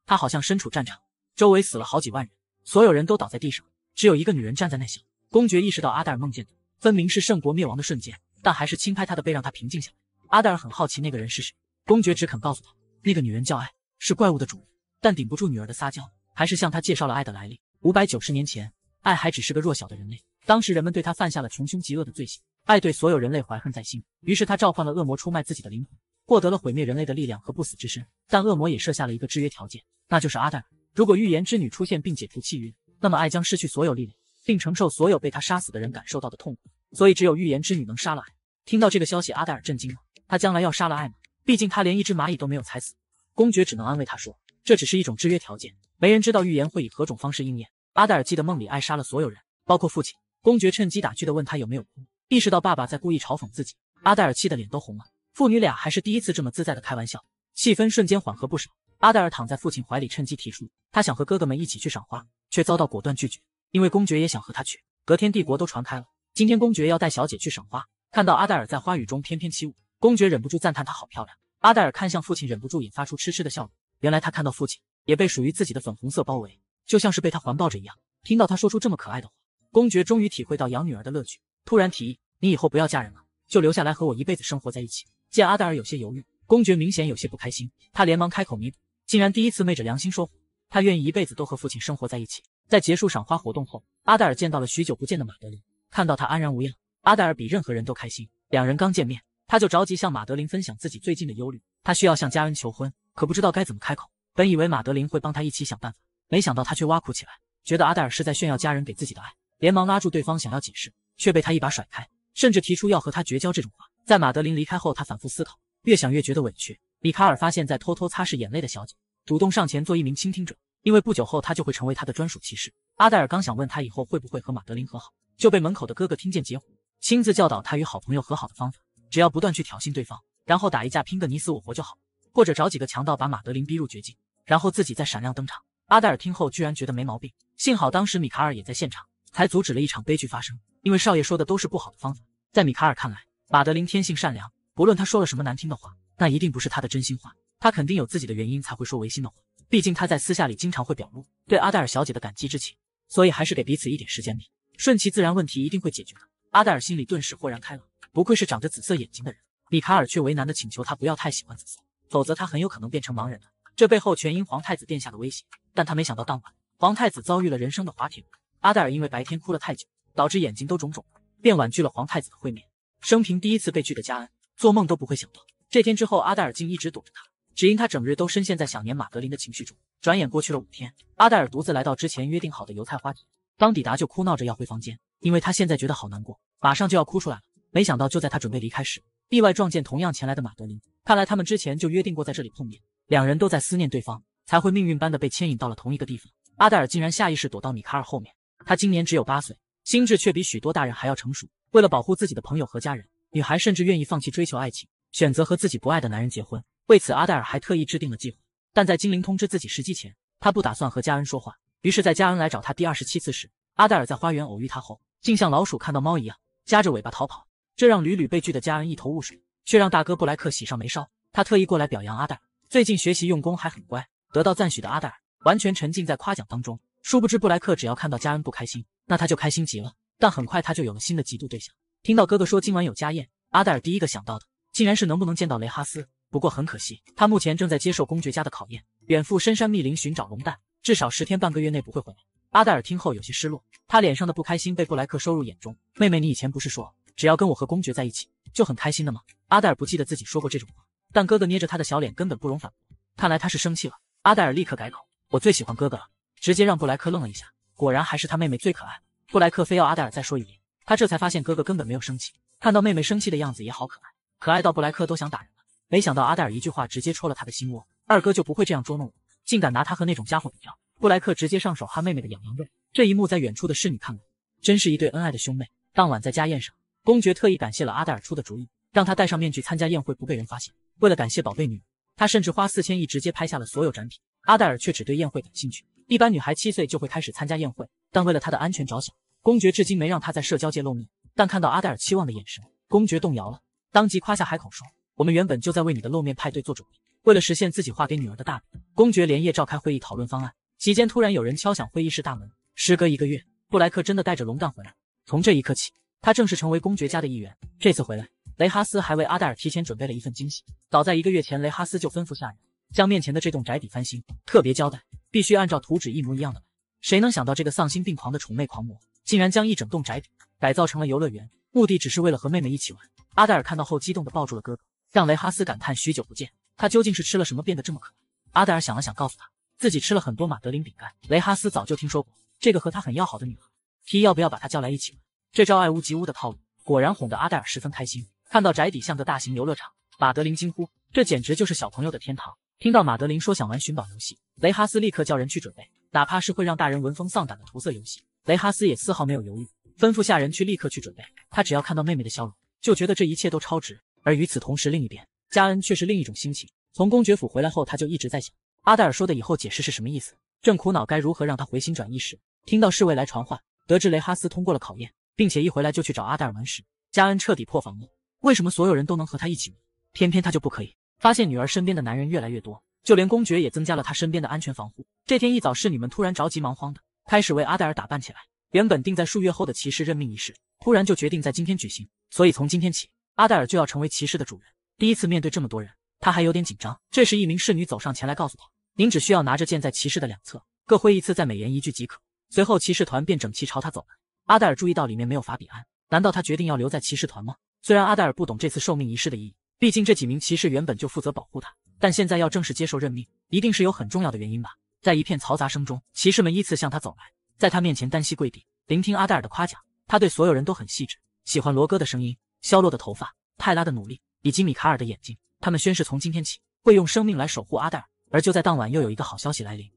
他好像身处战场，周围死了好几万人，所有人都倒在地上，只有一个女人站在那。想。公爵意识到阿黛尔梦见的分明是圣国灭亡的瞬间，但还是轻拍她的背，让她平静下来。阿黛尔很好奇那个人是谁，公爵只肯告诉他，那个女人叫爱，是怪物的主人。但顶不住女儿的撒娇，还是向他介绍了爱的来历。五百九十年前，爱还只是个弱小的人类。当时人们对他犯下了穷凶极恶的罪行，爱对所有人类怀恨在心，于是他召唤了恶魔出卖自己的灵魂，获得了毁灭人类的力量和不死之身。但恶魔也设下了一个制约条件，那就是阿黛尔。如果预言之女出现并解除契约，那么爱将失去所有力量，并承受所有被他杀死的人感受到的痛苦。所以，只有预言之女能杀了爱。听到这个消息，阿黛尔震惊了。他将来要杀了爱吗？毕竟他连一只蚂蚁都没有踩死。公爵只能安慰他说，这只是一种制约条件，没人知道预言会以何种方式应验。阿黛尔记得梦里爱杀了所有人，包括父亲。公爵趁机打趣的问他有没有哭，意识到爸爸在故意嘲讽自己，阿黛尔气得脸都红了。父女俩还是第一次这么自在的开玩笑，气氛瞬间缓和不少。阿黛尔躺在父亲怀里，趁机提出他想和哥哥们一起去赏花，却遭到果断拒绝，因为公爵也想和他去。隔天帝国都传开了，今天公爵要带小姐去赏花，看到阿黛尔在花雨中翩翩起舞，公爵忍不住赞叹她好漂亮。阿黛尔看向父亲，忍不住引发出痴痴的笑容，原来他看到父亲也被属于自己的粉红色包围，就像是被他环抱着一样。听到他说出这么可爱的。话，公爵终于体会到养女儿的乐趣，突然提议：“你以后不要嫁人了，就留下来和我一辈子生活在一起。”见阿黛尔有些犹豫，公爵明显有些不开心，他连忙开口弥补，竟然第一次昧着良心说谎。他愿意一辈子都和父亲生活在一起。在结束赏花活动后，阿黛尔见到了许久不见的马德琳，看到她安然无恙，阿黛尔比任何人都开心。两人刚见面，他就着急向马德琳分享自己最近的忧虑。他需要向家人求婚，可不知道该怎么开口。本以为马德琳会帮他一起想办法，没想到他却挖苦起来，觉得阿黛尔是在炫耀家人给自己的爱。连忙拉住对方，想要解释，却被他一把甩开，甚至提出要和他绝交这种话。在马德琳离开后，他反复思考，越想越觉得委屈。米卡尔发现，在偷偷擦拭眼泪的小姐，主动上前做一名倾听者，因为不久后他就会成为他的专属骑士。阿黛尔刚想问他以后会不会和马德琳和好，就被门口的哥哥听见，截胡，亲自教导他与好朋友和好的方法：只要不断去挑衅对方，然后打一架，拼个你死我活就好；或者找几个强盗把马德琳逼入绝境，然后自己再闪亮登场。阿黛尔听后，居然觉得没毛病。幸好当时米卡尔也在现场。才阻止了一场悲剧发生，因为少爷说的都是不好的方法。在米卡尔看来，马德琳天性善良，不论他说了什么难听的话，那一定不是他的真心话，他肯定有自己的原因才会说违心的话。毕竟他在私下里经常会表露对阿黛尔小姐的感激之情，所以还是给彼此一点时间吧，顺其自然，问题一定会解决的。阿黛尔心里顿时豁然开朗，不愧是长着紫色眼睛的人。米卡尔却为难的请求他不要太喜欢紫色，否则他很有可能变成盲人的。这背后全因皇太子殿下的威胁，但他没想到当晚皇太子遭遇了人生的滑铁。阿黛尔因为白天哭了太久，导致眼睛都肿肿的，便婉拒了皇太子的会面。生平第一次被拒的加恩，做梦都不会想到，这天之后，阿黛尔竟一直躲着他，只因他整日都深陷在想念马德琳的情绪中。转眼过去了五天，阿黛尔独自来到之前约定好的油菜花田，刚抵达就哭闹着要回房间，因为他现在觉得好难过，马上就要哭出来了。没想到，就在他准备离开时，意外撞见同样前来的马德琳。看来他们之前就约定过在这里碰面，两人都在思念对方，才会命运般的被牵引到了同一个地方。阿黛尔竟然下意识躲到米卡尔后面。她今年只有八岁，心智却比许多大人还要成熟。为了保护自己的朋友和家人，女孩甚至愿意放弃追求爱情，选择和自己不爱的男人结婚。为此，阿黛尔还特意制定了计划。但在精灵通知自己时机前，她不打算和加恩说话。于是，在嘉恩来找他第二十七次时，阿黛尔在花园偶遇他后，竟像老鼠看到猫一样夹着尾巴逃跑，这让屡屡被拒的加恩一头雾水，却让大哥布莱克喜上眉梢。他特意过来表扬阿黛尔最近学习用功还很乖，得到赞许的阿黛尔完全沉浸在夸奖当中。殊不知，布莱克只要看到嘉恩不开心，那他就开心极了。但很快他就有了新的嫉妒对象。听到哥哥说今晚有家宴，阿黛尔第一个想到的竟然是能不能见到雷哈斯。不过很可惜，他目前正在接受公爵家的考验，远赴深山密林寻找龙蛋，至少十天半个月内不会回来。阿黛尔听后有些失落，他脸上的不开心被布莱克收入眼中。妹妹，你以前不是说只要跟我和公爵在一起就很开心的吗？阿黛尔不记得自己说过这种话，但哥哥捏着他的小脸，根本不容反驳。看来他是生气了。阿黛尔立刻改口：“我最喜欢哥哥了。”直接让布莱克愣了一下，果然还是他妹妹最可爱。布莱克非要阿黛尔再说一遍，他这才发现哥哥根本没有生气。看到妹妹生气的样子也好可爱，可爱到布莱克都想打人了。没想到阿黛尔一句话直接戳了他的心窝。二哥就不会这样捉弄我，竟敢拿他和那种家伙比较。布莱克直接上手哈妹妹的痒痒肉。这一幕在远处的侍女看来，真是一对恩爱的兄妹。当晚在家宴上，公爵特意感谢了阿黛尔出的主意，让他戴上面具参加宴会不被人发现。为了感谢宝贝女儿，他甚至花四千亿直接拍下了所有展品。阿黛尔却只对宴会感兴趣。一般女孩七岁就会开始参加宴会，但为了她的安全着想，公爵至今没让她在社交界露面。但看到阿黛尔期望的眼神，公爵动摇了，当即夸下海口说：“我们原本就在为你的露面派对做准备。”为了实现自己画给女儿的大饼，公爵连夜召开会议讨论方案。期间突然有人敲响会议室大门。时隔一个月，布莱克真的带着龙蛋回来。从这一刻起，他正式成为公爵家的一员。这次回来，雷哈斯还为阿黛尔提前准备了一份惊喜。早在一个月前，雷哈斯就吩咐下人。将面前的这栋宅邸翻新，特别交代必须按照图纸一模一样的。来。谁能想到这个丧心病狂的宠妹狂魔，竟然将一整栋宅邸改造成了游乐园，目的只是为了和妹妹一起玩。阿黛尔看到后激动地抱住了哥哥，让雷哈斯感叹许久不见，他究竟是吃了什么变得这么可爱？阿黛尔想了想，告诉他自己吃了很多马德琳饼干。雷哈斯早就听说过这个和他很要好的女孩，提议要不要把她叫来一起玩。这招爱屋及乌的套路果然哄得阿黛尔十分开心。看到宅邸像个大型游乐场，马德琳惊呼：“这简直就是小朋友的天堂！”听到马德琳说想玩寻宝游戏，雷哈斯立刻叫人去准备，哪怕是会让大人闻风丧胆的涂色游戏，雷哈斯也丝毫没有犹豫，吩咐下人去立刻去准备。他只要看到妹妹的笑容，就觉得这一切都超值。而与此同时，另一边，加恩却是另一种心情。从公爵府回来后，他就一直在想阿黛尔说的以后解释是什么意思。正苦恼该如何让他回心转意时，听到侍卫来传唤，得知雷哈斯通过了考验，并且一回来就去找阿黛尔玩时，加恩彻底破防了。为什么所有人都能和他一起，偏偏他就不可以？发现女儿身边的男人越来越多，就连公爵也增加了她身边的安全防护。这天一早，侍女们突然着急忙慌的开始为阿黛尔打扮起来。原本定在数月后的骑士任命仪式，突然就决定在今天举行。所以从今天起，阿黛尔就要成为骑士的主人。第一次面对这么多人，他还有点紧张。这时，一名侍女走上前来，告诉他：“您只需要拿着剑在骑士的两侧各挥一次，再美言一句即可。”随后，骑士团便整齐朝他走来。阿黛尔注意到里面没有法比安，难道他决定要留在骑士团吗？虽然阿黛尔不懂这次受命仪式的意义。毕竟这几名骑士原本就负责保护他，但现在要正式接受任命，一定是有很重要的原因吧。在一片嘈杂声中，骑士们依次向他走来，在他面前单膝跪地，聆听阿黛尔的夸奖。他对所有人都很细致，喜欢罗哥的声音，肖洛的头发，泰拉的努力，以及米卡尔的眼睛。他们宣誓，从今天起会用生命来守护阿黛尔。而就在当晚，又有一个好消息来临。